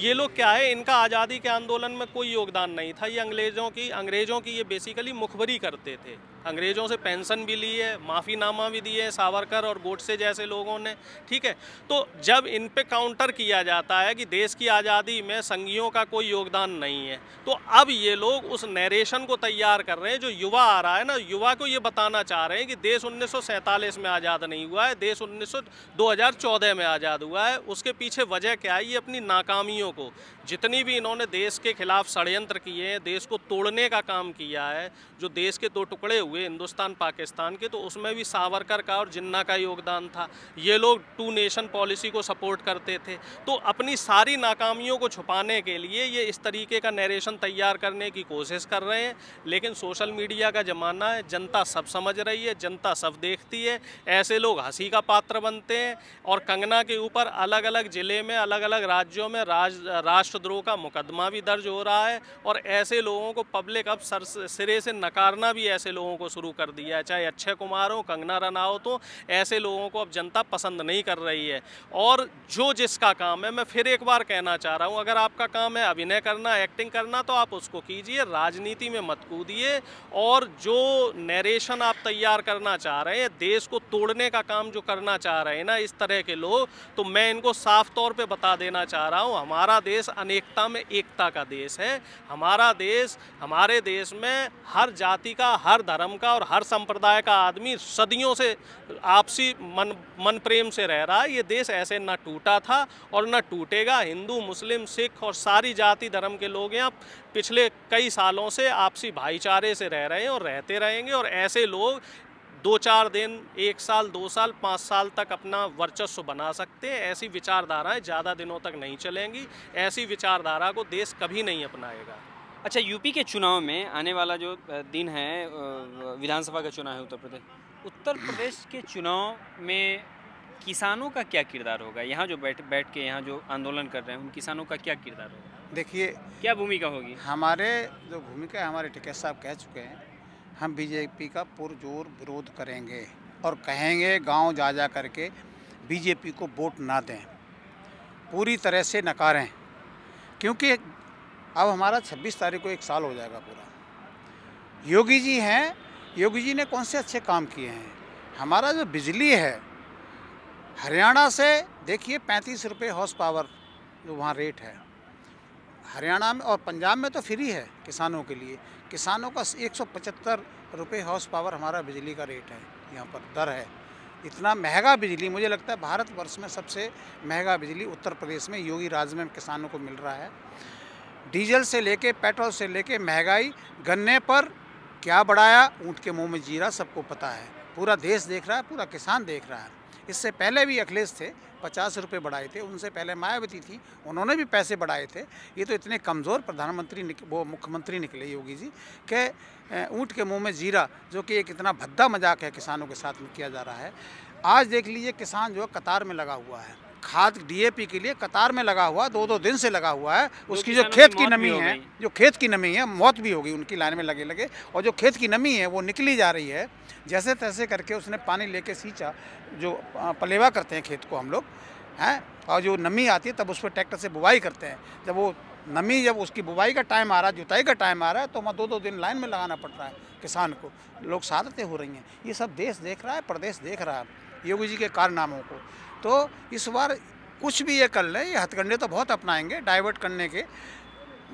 ये लोग क्या है इनका आज़ादी के आंदोलन में कोई योगदान नहीं था ये अंग्रेज़ों की अंग्रेज़ों की ये बेसिकली मुखबरी करते थे अंग्रेज़ों से पेंशन भी ली है माफ़ीनामा भी दिए सावरकर और गोडसे जैसे लोगों ने ठीक है तो जब इन पर काउंटर किया जाता है कि देश की आज़ादी में संघियों का कोई योगदान नहीं है तो अब ये लोग उस नरेशन को तैयार कर कर रहे हैं जो युवा आ रहा है ना युवा को ये बताना चाह रहे हैं कि देश उन्नीस में आज़ाद नहीं हुआ है देश उन्नीस सौ में आज़ाद हुआ है उसके पीछे वजह क्या है ये अपनी नाकामियों को जितनी भी इन्होंने देश के खिलाफ षडयंत्र किए हैं देश को तोड़ने का काम किया है जो देश के दो टुकड़े हुए हिंदुस्तान पाकिस्तान के तो उसमें भी सावरकर का और जिन्ना का योगदान था ये लोग टू नेशन पॉलिसी को सपोर्ट करते थे तो अपनी सारी नाकामियों को छुपाने के लिए ये इस तरीके का नरेशन तैयार करने की कोशिश कर रहे हैं लेकिन सोशल मीडिया का ज़माना है जनता सब समझ रही है जनता सब देखती है ऐसे लोग हंसी का पात्र बनते हैं और कंगना के ऊपर अलग अलग ज़िले में अलग अलग राज्यों में राज राष्ट्रद्रोह का मुकदमा भी दर्ज हो रहा है और ऐसे लोगों को पब्लिक अब सर सिरे से नकारना भी ऐसे लोगों को शुरू कर दिया है चाहे अक्षय कुमार हो कंगना रनावत हो ऐसे लोगों को अब जनता पसंद नहीं कर रही है और जो जिसका काम है मैं फिर एक बार कहना चाह रहा हूँ अगर आपका काम है अभिनय करना एक्टिंग करना तो आप उसको कीजिए राजनीति में मत कूदिए हैं और जो नरेशन आप तैयार करना चाह रहे हैं देश को तोड़ने का काम जो करना चाह रहे हैं ना इस तरह के लोग तो मैं इनको साफ तौर पे बता देना चाह रहा हूँ हमारा देश अनेकता में एकता का देश है हमारा देश हमारे देश में हर जाति का हर धर्म का और हर संप्रदाय का आदमी सदियों से आपसी मन मन प्रेम से रह रहा है ये देश ऐसे ना टूटा था और ना टूटेगा हिंदू मुस्लिम सिख और सारी जाति धर्म के लोग यहाँ पिछले कई सालों से आपसी भाईचारे सहारे से रह रहे हैं और रहते रहेंगे और ऐसे लोग दो चार दिन एक साल दो साल पाँच साल तक अपना वर्चस्व बना सकते हैं ऐसी विचारधाराएं ज़्यादा दिनों तक नहीं चलेंगी ऐसी विचारधारा को देश कभी नहीं अपनाएगा अच्छा यूपी के चुनाव में आने वाला जो दिन है विधानसभा का चुनाव है उत्तर प्रदेश उत्तर प्रदेश के चुनाव में किसानों का क्या किरदार होगा यहाँ जो बैठ बैठ के यहाँ जो आंदोलन कर रहे हैं उन किसानों का क्या किरदार होगा देखिए क्या भूमिका होगी हमारे जो भूमिका है हमारे टिकेश साहब कह चुके हैं हम बीजेपी का पुरजोर विरोध करेंगे और कहेंगे गांव जा जा करके बीजेपी को वोट ना दें पूरी तरह से नकारें क्योंकि अब हमारा 26 तारीख को एक साल हो जाएगा पूरा योगी जी हैं योगी जी ने कौन से अच्छे काम किए हैं हमारा जो बिजली है हरियाणा से देखिए पैंतीस रुपये हॉर्स पावर जो वहाँ रेट है हरियाणा में और पंजाब में तो फ्री है किसानों के लिए किसानों का एक सौ रुपये हाउस पावर हमारा बिजली का रेट है यहाँ पर दर है इतना महंगा बिजली मुझे लगता है भारतवर्ष में सबसे महंगा बिजली उत्तर प्रदेश में योगी राज में किसानों को मिल रहा है डीजल से लेके पेट्रोल से लेके महंगाई गन्ने पर क्या बढ़ाया ऊँट के मुंह में जीरा सबको पता है पूरा देश देख रहा है पूरा किसान देख रहा है इससे पहले भी अखिलेश थे पचास रुपये बढ़ाए थे उनसे पहले मायावती थी उन्होंने भी पैसे बढ़ाए थे ये तो इतने कमज़ोर प्रधानमंत्री वो मुख्यमंत्री निकले योगी जी के ऊँट के मुँह में जीरा जो कि एक इतना भद्दा मजाक है किसानों के साथ में किया जा रहा है आज देख लीजिए किसान जो है कतार में लगा हुआ है खाद डीएपी के लिए कतार में लगा हुआ दो दो दिन से लगा हुआ है उसकी जो खेत की नमी है जो खेत की नमी है मौत भी होगी उनकी लाइन में लगे लगे और जो खेत की नमी है वो निकली जा रही है जैसे तैसे करके उसने पानी लेके सींचा जो पलेवा करते हैं खेत को हम लोग हैं और जो नमी आती है तब उस पर ट्रैक्टर से बुवाई करते हैं जब वो नमी जब उसकी बुवाई का टाइम आ रहा है जुताई का टाइम आ रहा है तो वहाँ दो दो दिन लाइन में लगाना पड़ रहा है किसान को लोग शहादतें हो रही हैं ये सब देश देख रहा है प्रदेश देख रहा है योगी जी के कारनामों को तो इस बार कुछ भी ये कर लें ये हथकंडे तो बहुत अपनाएंगे डाइवर्ट करने के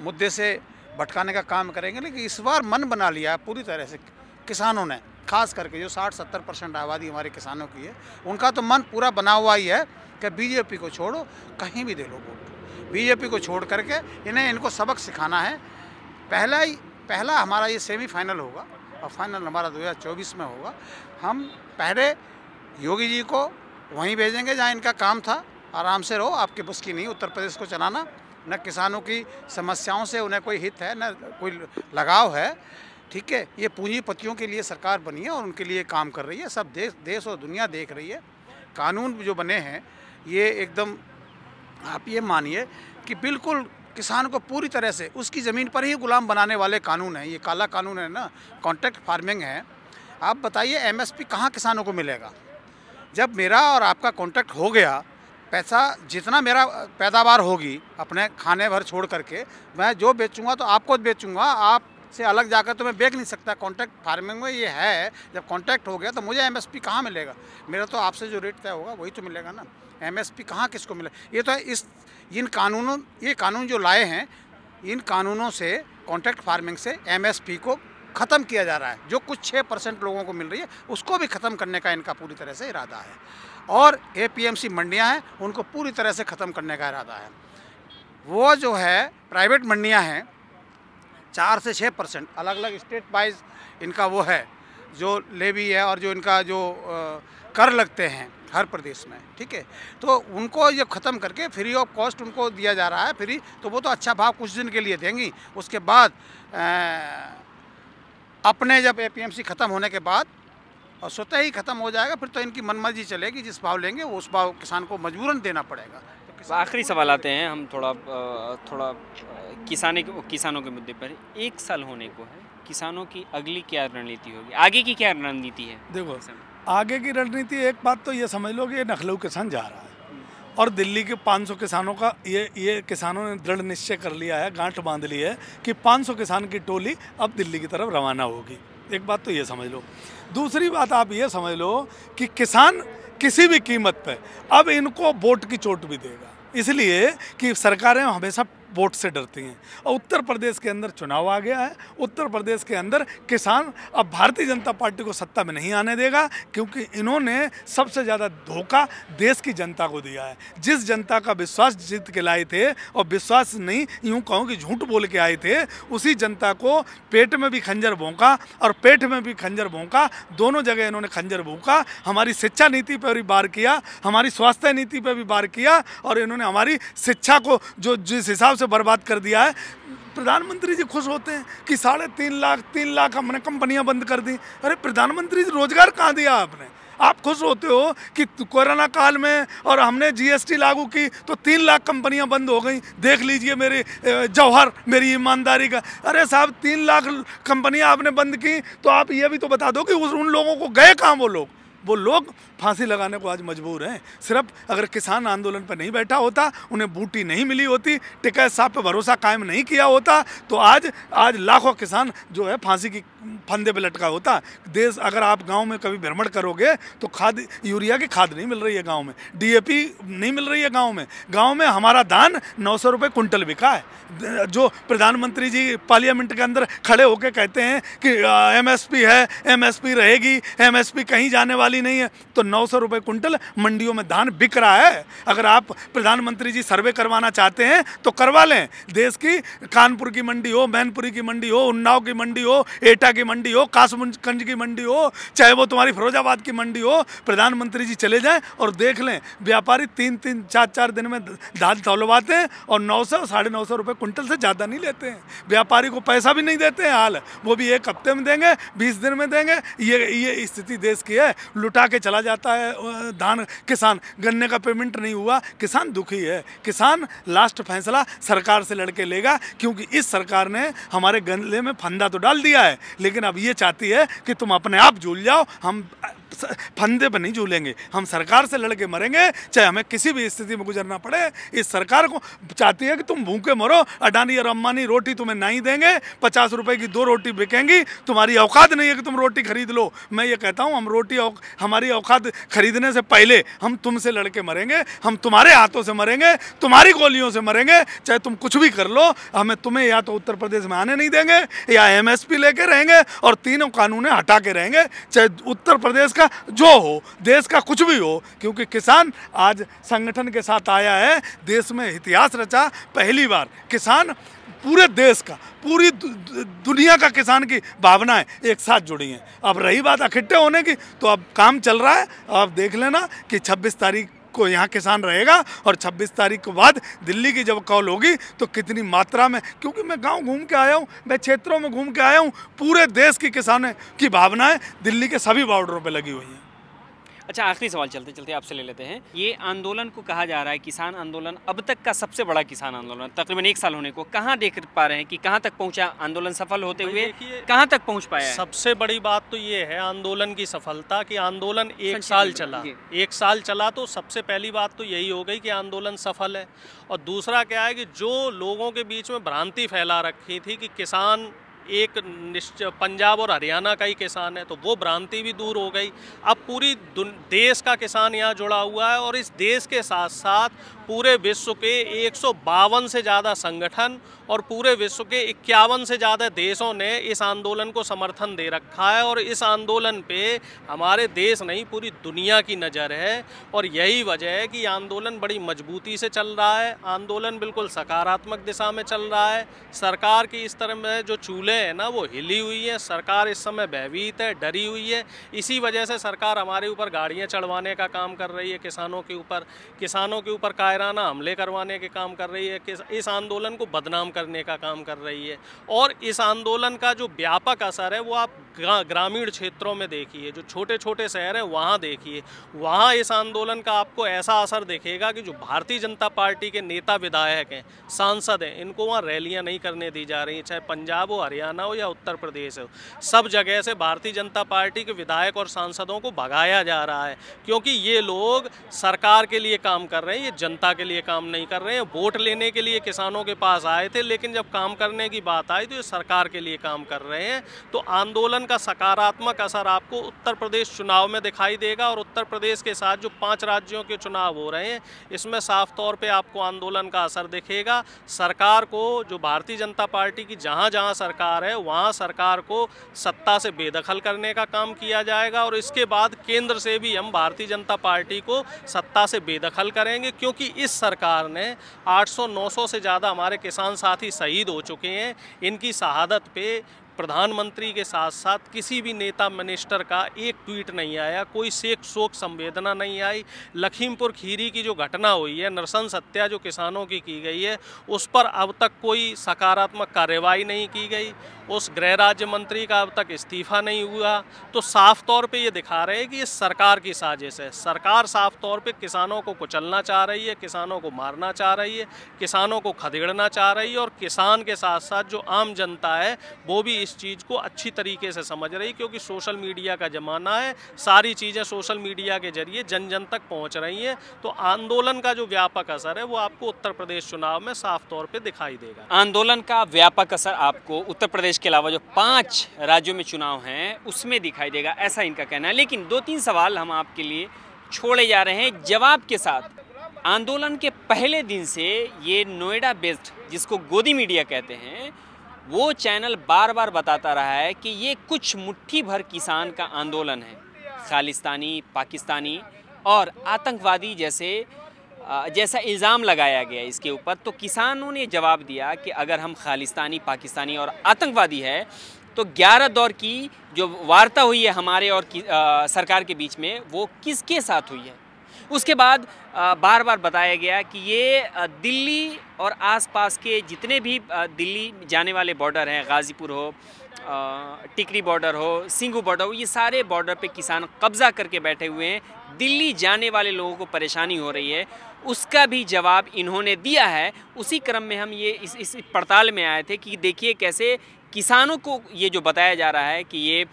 मुद्दे से भटकाने का काम करेंगे लेकिन इस बार मन बना लिया पूरी तरह से किसानों ने खास करके जो 60-70 परसेंट आबादी हमारे किसानों की है उनका तो मन पूरा बना हुआ ही है कि बीजेपी को छोड़ो कहीं भी दे लो वोट बीजेपी को छोड़ करके इन्हें इनको सबक सिखाना है पहला ही पहला हमारा ये सेमीफाइनल होगा और फाइनल हमारा 2024 में होगा हम पहले योगी जी को वहीं भेजेंगे जहाँ इनका काम था आराम से रहो आपके बस की नहीं उत्तर प्रदेश को चलाना न किसानों की समस्याओं से उन्हें कोई हित है न कोई लगाव है ठीक है ये पूंजीपतियों के लिए सरकार बनी है और उनके लिए काम कर रही है सब देश देश और दुनिया देख रही है कानून जो बने हैं ये एकदम आप ये मानिए कि बिल्कुल किसान को पूरी तरह से उसकी ज़मीन पर ही गुलाम बनाने वाले कानून हैं ये काला कानून है ना कॉन्ट्रैक्ट फार्मिंग है आप बताइए एमएसपी कहाँ किसानों को मिलेगा जब मेरा और आपका कॉन्ट्रैक्ट हो गया पैसा जितना मेरा पैदावार होगी अपने खाने भर छोड़ करके मैं जो बेचूंगा तो आपको बेचूंगा आप से अलग जाकर तो मैं बेच नहीं सकता कॉन्ट्रैक्ट फार्मिंग में ये है जब कॉन्ट्रैक्ट हो गया तो मुझे एम एस पी कहाँ मिलेगा मेरा तो आपसे जो रेट तय होगा वही तो मिलेगा ना एम एस पी कहाँ किसको मिले ये तो इस इन कानूनों ये कानून जो लाए हैं इन कानूनों से कॉन्ट्रैक्ट फार्मिंग से एम एस पी को ख़त्म किया जा रहा है जो कुछ छः परसेंट लोगों को मिल रही है उसको भी ख़त्म करने का इनका पूरी तरह से इरादा है और ए पी एम सी मंडियाँ हैं उनको पूरी तरह से ख़त्म करने का इरादा है वो जो है प्राइवेट मंडियाँ हैं चार से छः परसेंट अलग अलग स्टेट वाइज इनका वो है जो लेवी है और जो इनका जो कर लगते हैं हर प्रदेश में ठीक है तो उनको ये ख़त्म करके फ्री ऑफ कॉस्ट उनको दिया जा रहा है फ्री तो वो तो अच्छा भाव कुछ दिन के लिए देंगी उसके बाद अपने जब ए ख़त्म होने के बाद और स्वतः ही ख़त्म हो जाएगा फिर तो इनकी मनमर्जी चलेगी जिस भाव लेंगे उस भाव किसान को मजबूरन देना पड़ेगा तो आखिरी सवाल आते हैं हम थोड़ा थोड़ा किसानी किसानों के मुद्दे पर एक साल होने को है किसानों की अगली क्या रणनीति होगी आगे की क्या रणनीति है देखो आगे की रणनीति एक बात तो ये समझ लो कि ये नखलऊ किसान जा रहा है और दिल्ली के 500 किसानों का ये ये किसानों ने दृढ़ निश्चय कर लिया है गांठ बांध ली है कि 500 किसान की टोली अब दिल्ली की तरफ रवाना होगी एक बात तो ये समझ लो दूसरी बात आप ये समझ लो कि किसान किसी भी कीमत पर अब इनको वोट की चोट भी देगा इसलिए कि सरकारें हमेशा वोट से डरती हैं और उत्तर प्रदेश के अंदर चुनाव आ गया है उत्तर प्रदेश के अंदर किसान अब भारतीय जनता पार्टी को सत्ता में नहीं आने देगा क्योंकि इन्होंने सबसे ज़्यादा धोखा देश की जनता को दिया है जिस जनता का विश्वास जीत के लाए थे और विश्वास नहीं यूँ कहूँ कि झूठ बोल के आए थे उसी जनता को पेट में भी खंजर भोंका और पेट में भी खंजर भोंका दोनों जगह इन्होंने खंजर भोंका हमारी शिक्षा नीति पर भी बार किया हमारी स्वास्थ्य नीति पर भी बार किया और इन्होंने हमारी शिक्षा को जो जिस हिसाब से बर्बाद कर दिया है प्रधानमंत्री जी खुश होते हैं कि साढ़े तीन लाख तीन लाख हमने कंपनियां बंद कर दी अरे प्रधानमंत्री जी रोजगार कहाँ दिया आपने आप खुश होते हो कि कोरोना काल में और हमने जीएसटी लागू की तो तीन लाख कंपनियां बंद हो गई देख लीजिए मेरे जौहर मेरी ईमानदारी का अरे साहब तीन लाख कंपनियां आपने बंद की तो आप ये भी तो बता दो कि उस उन लोगों को गए कहाँ वो लोग वो लोग फांसी लगाने को आज मजबूर हैं सिर्फ अगर किसान आंदोलन पर नहीं बैठा होता उन्हें बूटी नहीं मिली होती टिकैत साहब पर भरोसा कायम नहीं किया होता तो आज आज लाखों किसान जो है फांसी की फंदे पर लटका होता देश अगर आप गाँव में कभी भ्रमण करोगे तो खाद यूरिया की खाद नहीं मिल रही है गाँव में डी नहीं मिल रही है गाँव में गाँव में हमारा धान नौ सौ रुपये कुंटल बिका है जो प्रधानमंत्री जी पार्लियामेंट के अंदर खड़े होकर कहते हैं कि एम है एमएसपी रहेगी एमएसपी कहीं जाने वाले खाली नहीं है तो नौ सौ रुपये कुंटल मंडियों में धान बिक रहा है अगर आप प्रधानमंत्री जी सर्वे करवाना चाहते हैं तो करवा लें देश की कानपुर की मंडी हो मैनपुरी की मंडी हो उन्नाव की मंडी हो एटा की मंडी हो कासगंज की मंडी हो चाहे वो तुम्हारी फिरोजाबाद की मंडी हो प्रधानमंत्री जी चले जाएँ और देख लें व्यापारी तीन तीन चार चार दिन में धान तौलवाते हैं और नौ सौ साढ़े नौ सौ रुपये कुंटल से ज़्यादा नहीं लेते हैं व्यापारी को पैसा भी नहीं देते हैं हाल वो भी एक हफ्ते में देंगे बीस दिन में देंगे ये ये स्थिति देश की है लुटा के चला जाता है धान किसान गन्ने का पेमेंट नहीं हुआ किसान दुखी है किसान लास्ट फैसला सरकार से लड़के लेगा क्योंकि इस सरकार ने हमारे गन्ने में फंदा तो डाल दिया है लेकिन अब ये चाहती है कि तुम अपने आप झूल जाओ हम फंदे पर नहीं झूलेंगे हम सरकार से लड़के मरेंगे चाहे हमें किसी भी स्थिति में गुजरना पड़े इस सरकार को चाहती है कि तुम भूखे मरो अडानी और अम्बानी रोटी तुम्हें नहीं देंगे पचास रुपए की दो रोटी बिकेंगी तुम्हारी औकात नहीं है कि तुम रोटी खरीद लो मैं ये कहता हूँ हम रोटी हमारी औकात खरीदने से पहले हम तुमसे लड़के मरेंगे हम तुम्हारे हाथों से मरेंगे तुम्हारी गोलियों से मरेंगे चाहे तुम कुछ भी कर लो हमें तुम्हें या तो उत्तर प्रदेश में आने नहीं देंगे या एम लेके रहेंगे और तीनों कानूने हटा के रहेंगे चाहे उत्तर प्रदेश का जो हो देश का कुछ भी हो क्योंकि किसान आज संगठन के साथ आया है देश में इतिहास रचा पहली बार किसान पूरे देश का पूरी दुनिया का किसान की भावनाएं एक साथ जुड़ी हैं अब रही बात इकट्ठे होने की तो अब काम चल रहा है अब देख लेना कि 26 तारीख को यहाँ किसान रहेगा और 26 तारीख के बाद दिल्ली की जब कॉल होगी तो कितनी मात्रा में क्योंकि मैं गांव घूम के आया हूँ मैं क्षेत्रों में घूम के आया हूँ पूरे देश की किसानों की भावनाएं दिल्ली के सभी बॉर्डरों पर लगी हुई हैं अच्छा आखिरी सवाल चलते चलते आपसे ले लेते हैं ये आंदोलन को कहा जा रहा है किसान आंदोलन अब तक का सबसे बड़ा किसान आंदोलन तकरीबन एक साल होने को कहाँ देख पा रहे हैं कि कहाँ तक पहुँचा आंदोलन सफल होते हुए कहाँ तक पहुँच पाया सबसे बड़ी बात तो ये है आंदोलन की सफलता कि आंदोलन एक साल चला एक साल चला तो सबसे पहली बात तो यही हो गई कि आंदोलन सफल है और दूसरा क्या है कि जो लोगों के बीच में भ्रांति फैला रखी थी कि किसान एक निश्चय पंजाब और हरियाणा का ही किसान है तो वो भ्रांति भी दूर हो गई अब पूरी देश का किसान यहाँ जुड़ा हुआ है और इस देश के साथ साथ पूरे विश्व के एक से ज़्यादा संगठन और पूरे विश्व के इक्यावन से ज़्यादा देशों ने इस आंदोलन को समर्थन दे रखा है और इस आंदोलन पे हमारे देश नहीं पूरी दुनिया की नज़र है और यही वजह है कि आंदोलन बड़ी मजबूती से चल रहा है आंदोलन बिल्कुल सकारात्मक दिशा में चल रहा है सरकार की इस तरह में जो चूल्हे हैं ना वो हिली हुई है सरकार इस समय भयभीत है डरी हुई है इसी वजह से सरकार हमारे ऊपर गाड़ियाँ चढ़वाने का काम कर रही है किसानों के ऊपर किसानों के ऊपर कायर कायराना हमले करवाने के काम कर रही है कि इस आंदोलन को बदनाम करने का काम कर रही है और इस आंदोलन का जो व्यापक असर है वो आप ग्रामीण क्षेत्रों में देखिए जो छोटे छोटे शहर हैं वहाँ देखिए वहाँ इस आंदोलन का आपको ऐसा असर देखेगा कि जो भारतीय जनता पार्टी के नेता विधायक हैं सांसद हैं इनको वहाँ रैलियाँ नहीं करने दी जा रही चाहे पंजाब हो हरियाणा हो या उत्तर प्रदेश हो सब जगह से भारतीय जनता पार्टी के विधायक और सांसदों को भगाया जा रहा है क्योंकि ये लोग सरकार के लिए काम कर रहे हैं ये जनता जनता के लिए काम नहीं कर रहे हैं वोट लेने के लिए किसानों के पास आए थे लेकिन जब काम करने की बात आई तो ये सरकार के लिए काम कर रहे हैं तो आंदोलन का सकारात्मक असर आपको उत्तर प्रदेश चुनाव में दिखाई देगा और उत्तर प्रदेश के साथ जो पाँच राज्यों के चुनाव हो रहे हैं इसमें साफ तौर पर आपको आंदोलन का असर दिखेगा सरकार को जो भारतीय जनता पार्टी की जहाँ जहाँ सरकार है वहाँ सरकार को सत्ता से बेदखल करने का काम किया जाएगा और इसके बाद केंद्र से भी हम भारतीय जनता पार्टी को सत्ता से बेदखल करेंगे क्योंकि इस सरकार ने 800-900 से ज़्यादा हमारे किसान साथी शहीद हो चुके हैं इनकी शहादत पे प्रधानमंत्री के साथ साथ किसी भी नेता मिनिस्टर का एक ट्वीट नहीं आया कोई शेख शोक संवेदना नहीं आई लखीमपुर खीरी की जो घटना हुई है नरसंस हत्या जो किसानों की की गई है उस पर अब तक कोई सकारात्मक कार्रवाई नहीं की गई उस गृह राज्य मंत्री का अब तक इस्तीफा नहीं हुआ तो साफ तौर पे ये दिखा रहे हैं कि ये सरकार की साजिश है सरकार साफ तौर पे किसानों को कुचलना चाह रही है किसानों को मारना चाह रही है किसानों को खदेड़ना चाह रही है और किसान के साथ साथ जो आम जनता है वो भी इस इस चीज़ को अच्छी तरीके से समझ रही क्योंकि सोशल मीडिया का ज़माना है सारी चीज़ें सोशल मीडिया के जरिए जन जन तक पहुंच रही हैं तो आंदोलन का जो व्यापक असर है वो आपको उत्तर प्रदेश चुनाव में साफ तौर पर दिखाई देगा आंदोलन का व्यापक असर आपको उत्तर प्रदेश के अलावा जो पाँच राज्यों में चुनाव हैं उसमें दिखाई देगा ऐसा इनका कहना है लेकिन दो तीन सवाल हम आपके लिए छोड़े जा रहे हैं जवाब के साथ आंदोलन के पहले दिन से ये नोएडा बेस्ड जिसको गोदी मीडिया कहते हैं वो चैनल बार बार बताता रहा है कि ये कुछ मुट्ठी भर किसान का आंदोलन है खालिस्तानी पाकिस्तानी और आतंकवादी जैसे जैसा इल्ज़ाम लगाया गया इसके ऊपर तो किसानों ने जवाब दिया कि अगर हम खालिस्तानी पाकिस्तानी और आतंकवादी है तो 11 दौर की जो वार्ता हुई है हमारे और आ, सरकार के बीच में वो किसके साथ हुई है उसके बाद बार बार बताया गया कि ये दिल्ली और आसपास के जितने भी दिल्ली जाने वाले बॉर्डर हैं गाज़ीपुर हो टिकरी बॉर्डर हो सिंगू बॉर्डर हो ये सारे बॉर्डर पे किसान कब्ज़ा करके बैठे हुए हैं दिल्ली जाने वाले लोगों को परेशानी हो रही है उसका भी जवाब इन्होंने दिया है उसी क्रम में हम ये इस इस पड़ताल में आए थे कि देखिए कैसे किसानों को ये जो बताया जा रहा है कि ये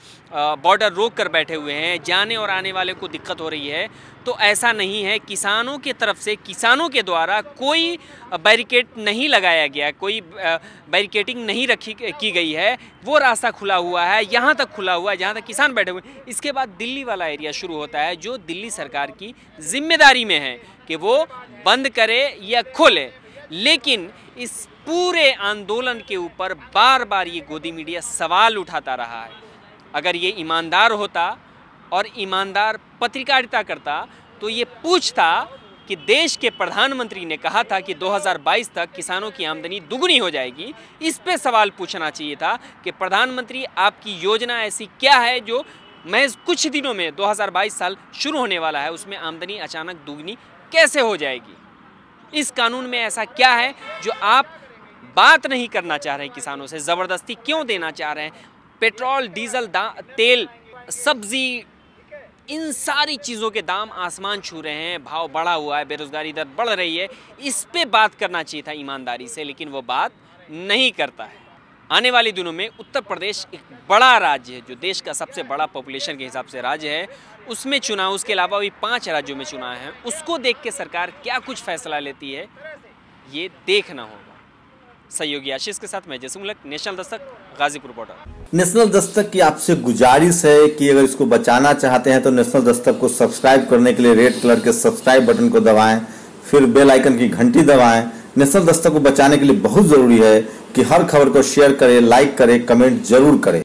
बॉर्डर रोक कर बैठे हुए हैं जाने और आने वाले को दिक्कत हो रही है तो ऐसा नहीं है किसानों की तरफ से किसानों के द्वारा कोई बैरिकेड नहीं लगाया गया कोई बैरिकेटिंग नहीं रखी की गई है वो रास्ता खुला हुआ है यहाँ तक खुला हुआ है जहाँ तक किसान बैठे हुए इसके बाद दिल्ली वाला एरिया शुरू होता है जो दिल्ली सरकार की जिम्मेदारी में है कि वो बंद करे या खोले लेकिन इस पूरे आंदोलन के ऊपर बार बार ये गोदी मीडिया सवाल उठाता रहा है अगर ये ईमानदार होता और ईमानदार पत्रकारिता करता तो ये पूछता कि देश के प्रधानमंत्री ने कहा था कि 2022 तक किसानों की आमदनी दुगनी हो जाएगी इस पे सवाल पूछना चाहिए था कि प्रधानमंत्री आपकी योजना ऐसी क्या है जो महज कुछ दिनों में 2022 साल शुरू होने वाला है उसमें आमदनी अचानक दुगनी कैसे हो जाएगी इस कानून में ऐसा क्या है जो आप बात नहीं करना चाह रहे किसानों से ज़बरदस्ती क्यों देना चाह रहे हैं पेट्रोल डीजल तेल सब्जी इन सारी चीज़ों के दाम आसमान छू रहे हैं भाव बढ़ा हुआ है बेरोज़गारी दर बढ़ रही है इस पे बात करना चाहिए था ईमानदारी से लेकिन वो बात नहीं करता है आने वाले दिनों में उत्तर प्रदेश एक बड़ा राज्य है जो देश का सबसे बड़ा पॉपुलेशन के हिसाब से राज्य है उसमें चुनाव उसके अलावा भी पाँच राज्यों में चुनाव हैं उसको देख के सरकार क्या कुछ फैसला लेती है ये देखना होगा सहयोगी आशीष के साथ मैं जयसुमलक नेशनल दस्तक गाजीपुर बॉर्डर नेशनल दस्तक की आपसे गुजारिश है कि अगर इसको बचाना चाहते हैं तो नेशनल दस्तक को सब्सक्राइब करने के लिए रेड कलर के सब्सक्राइब बटन को दबाएं फिर बेल आइकन की घंटी दबाएं नेशनल दस्तक को बचाने के लिए बहुत जरूरी है कि हर खबर को शेयर करें लाइक करें कमेंट जरूर करें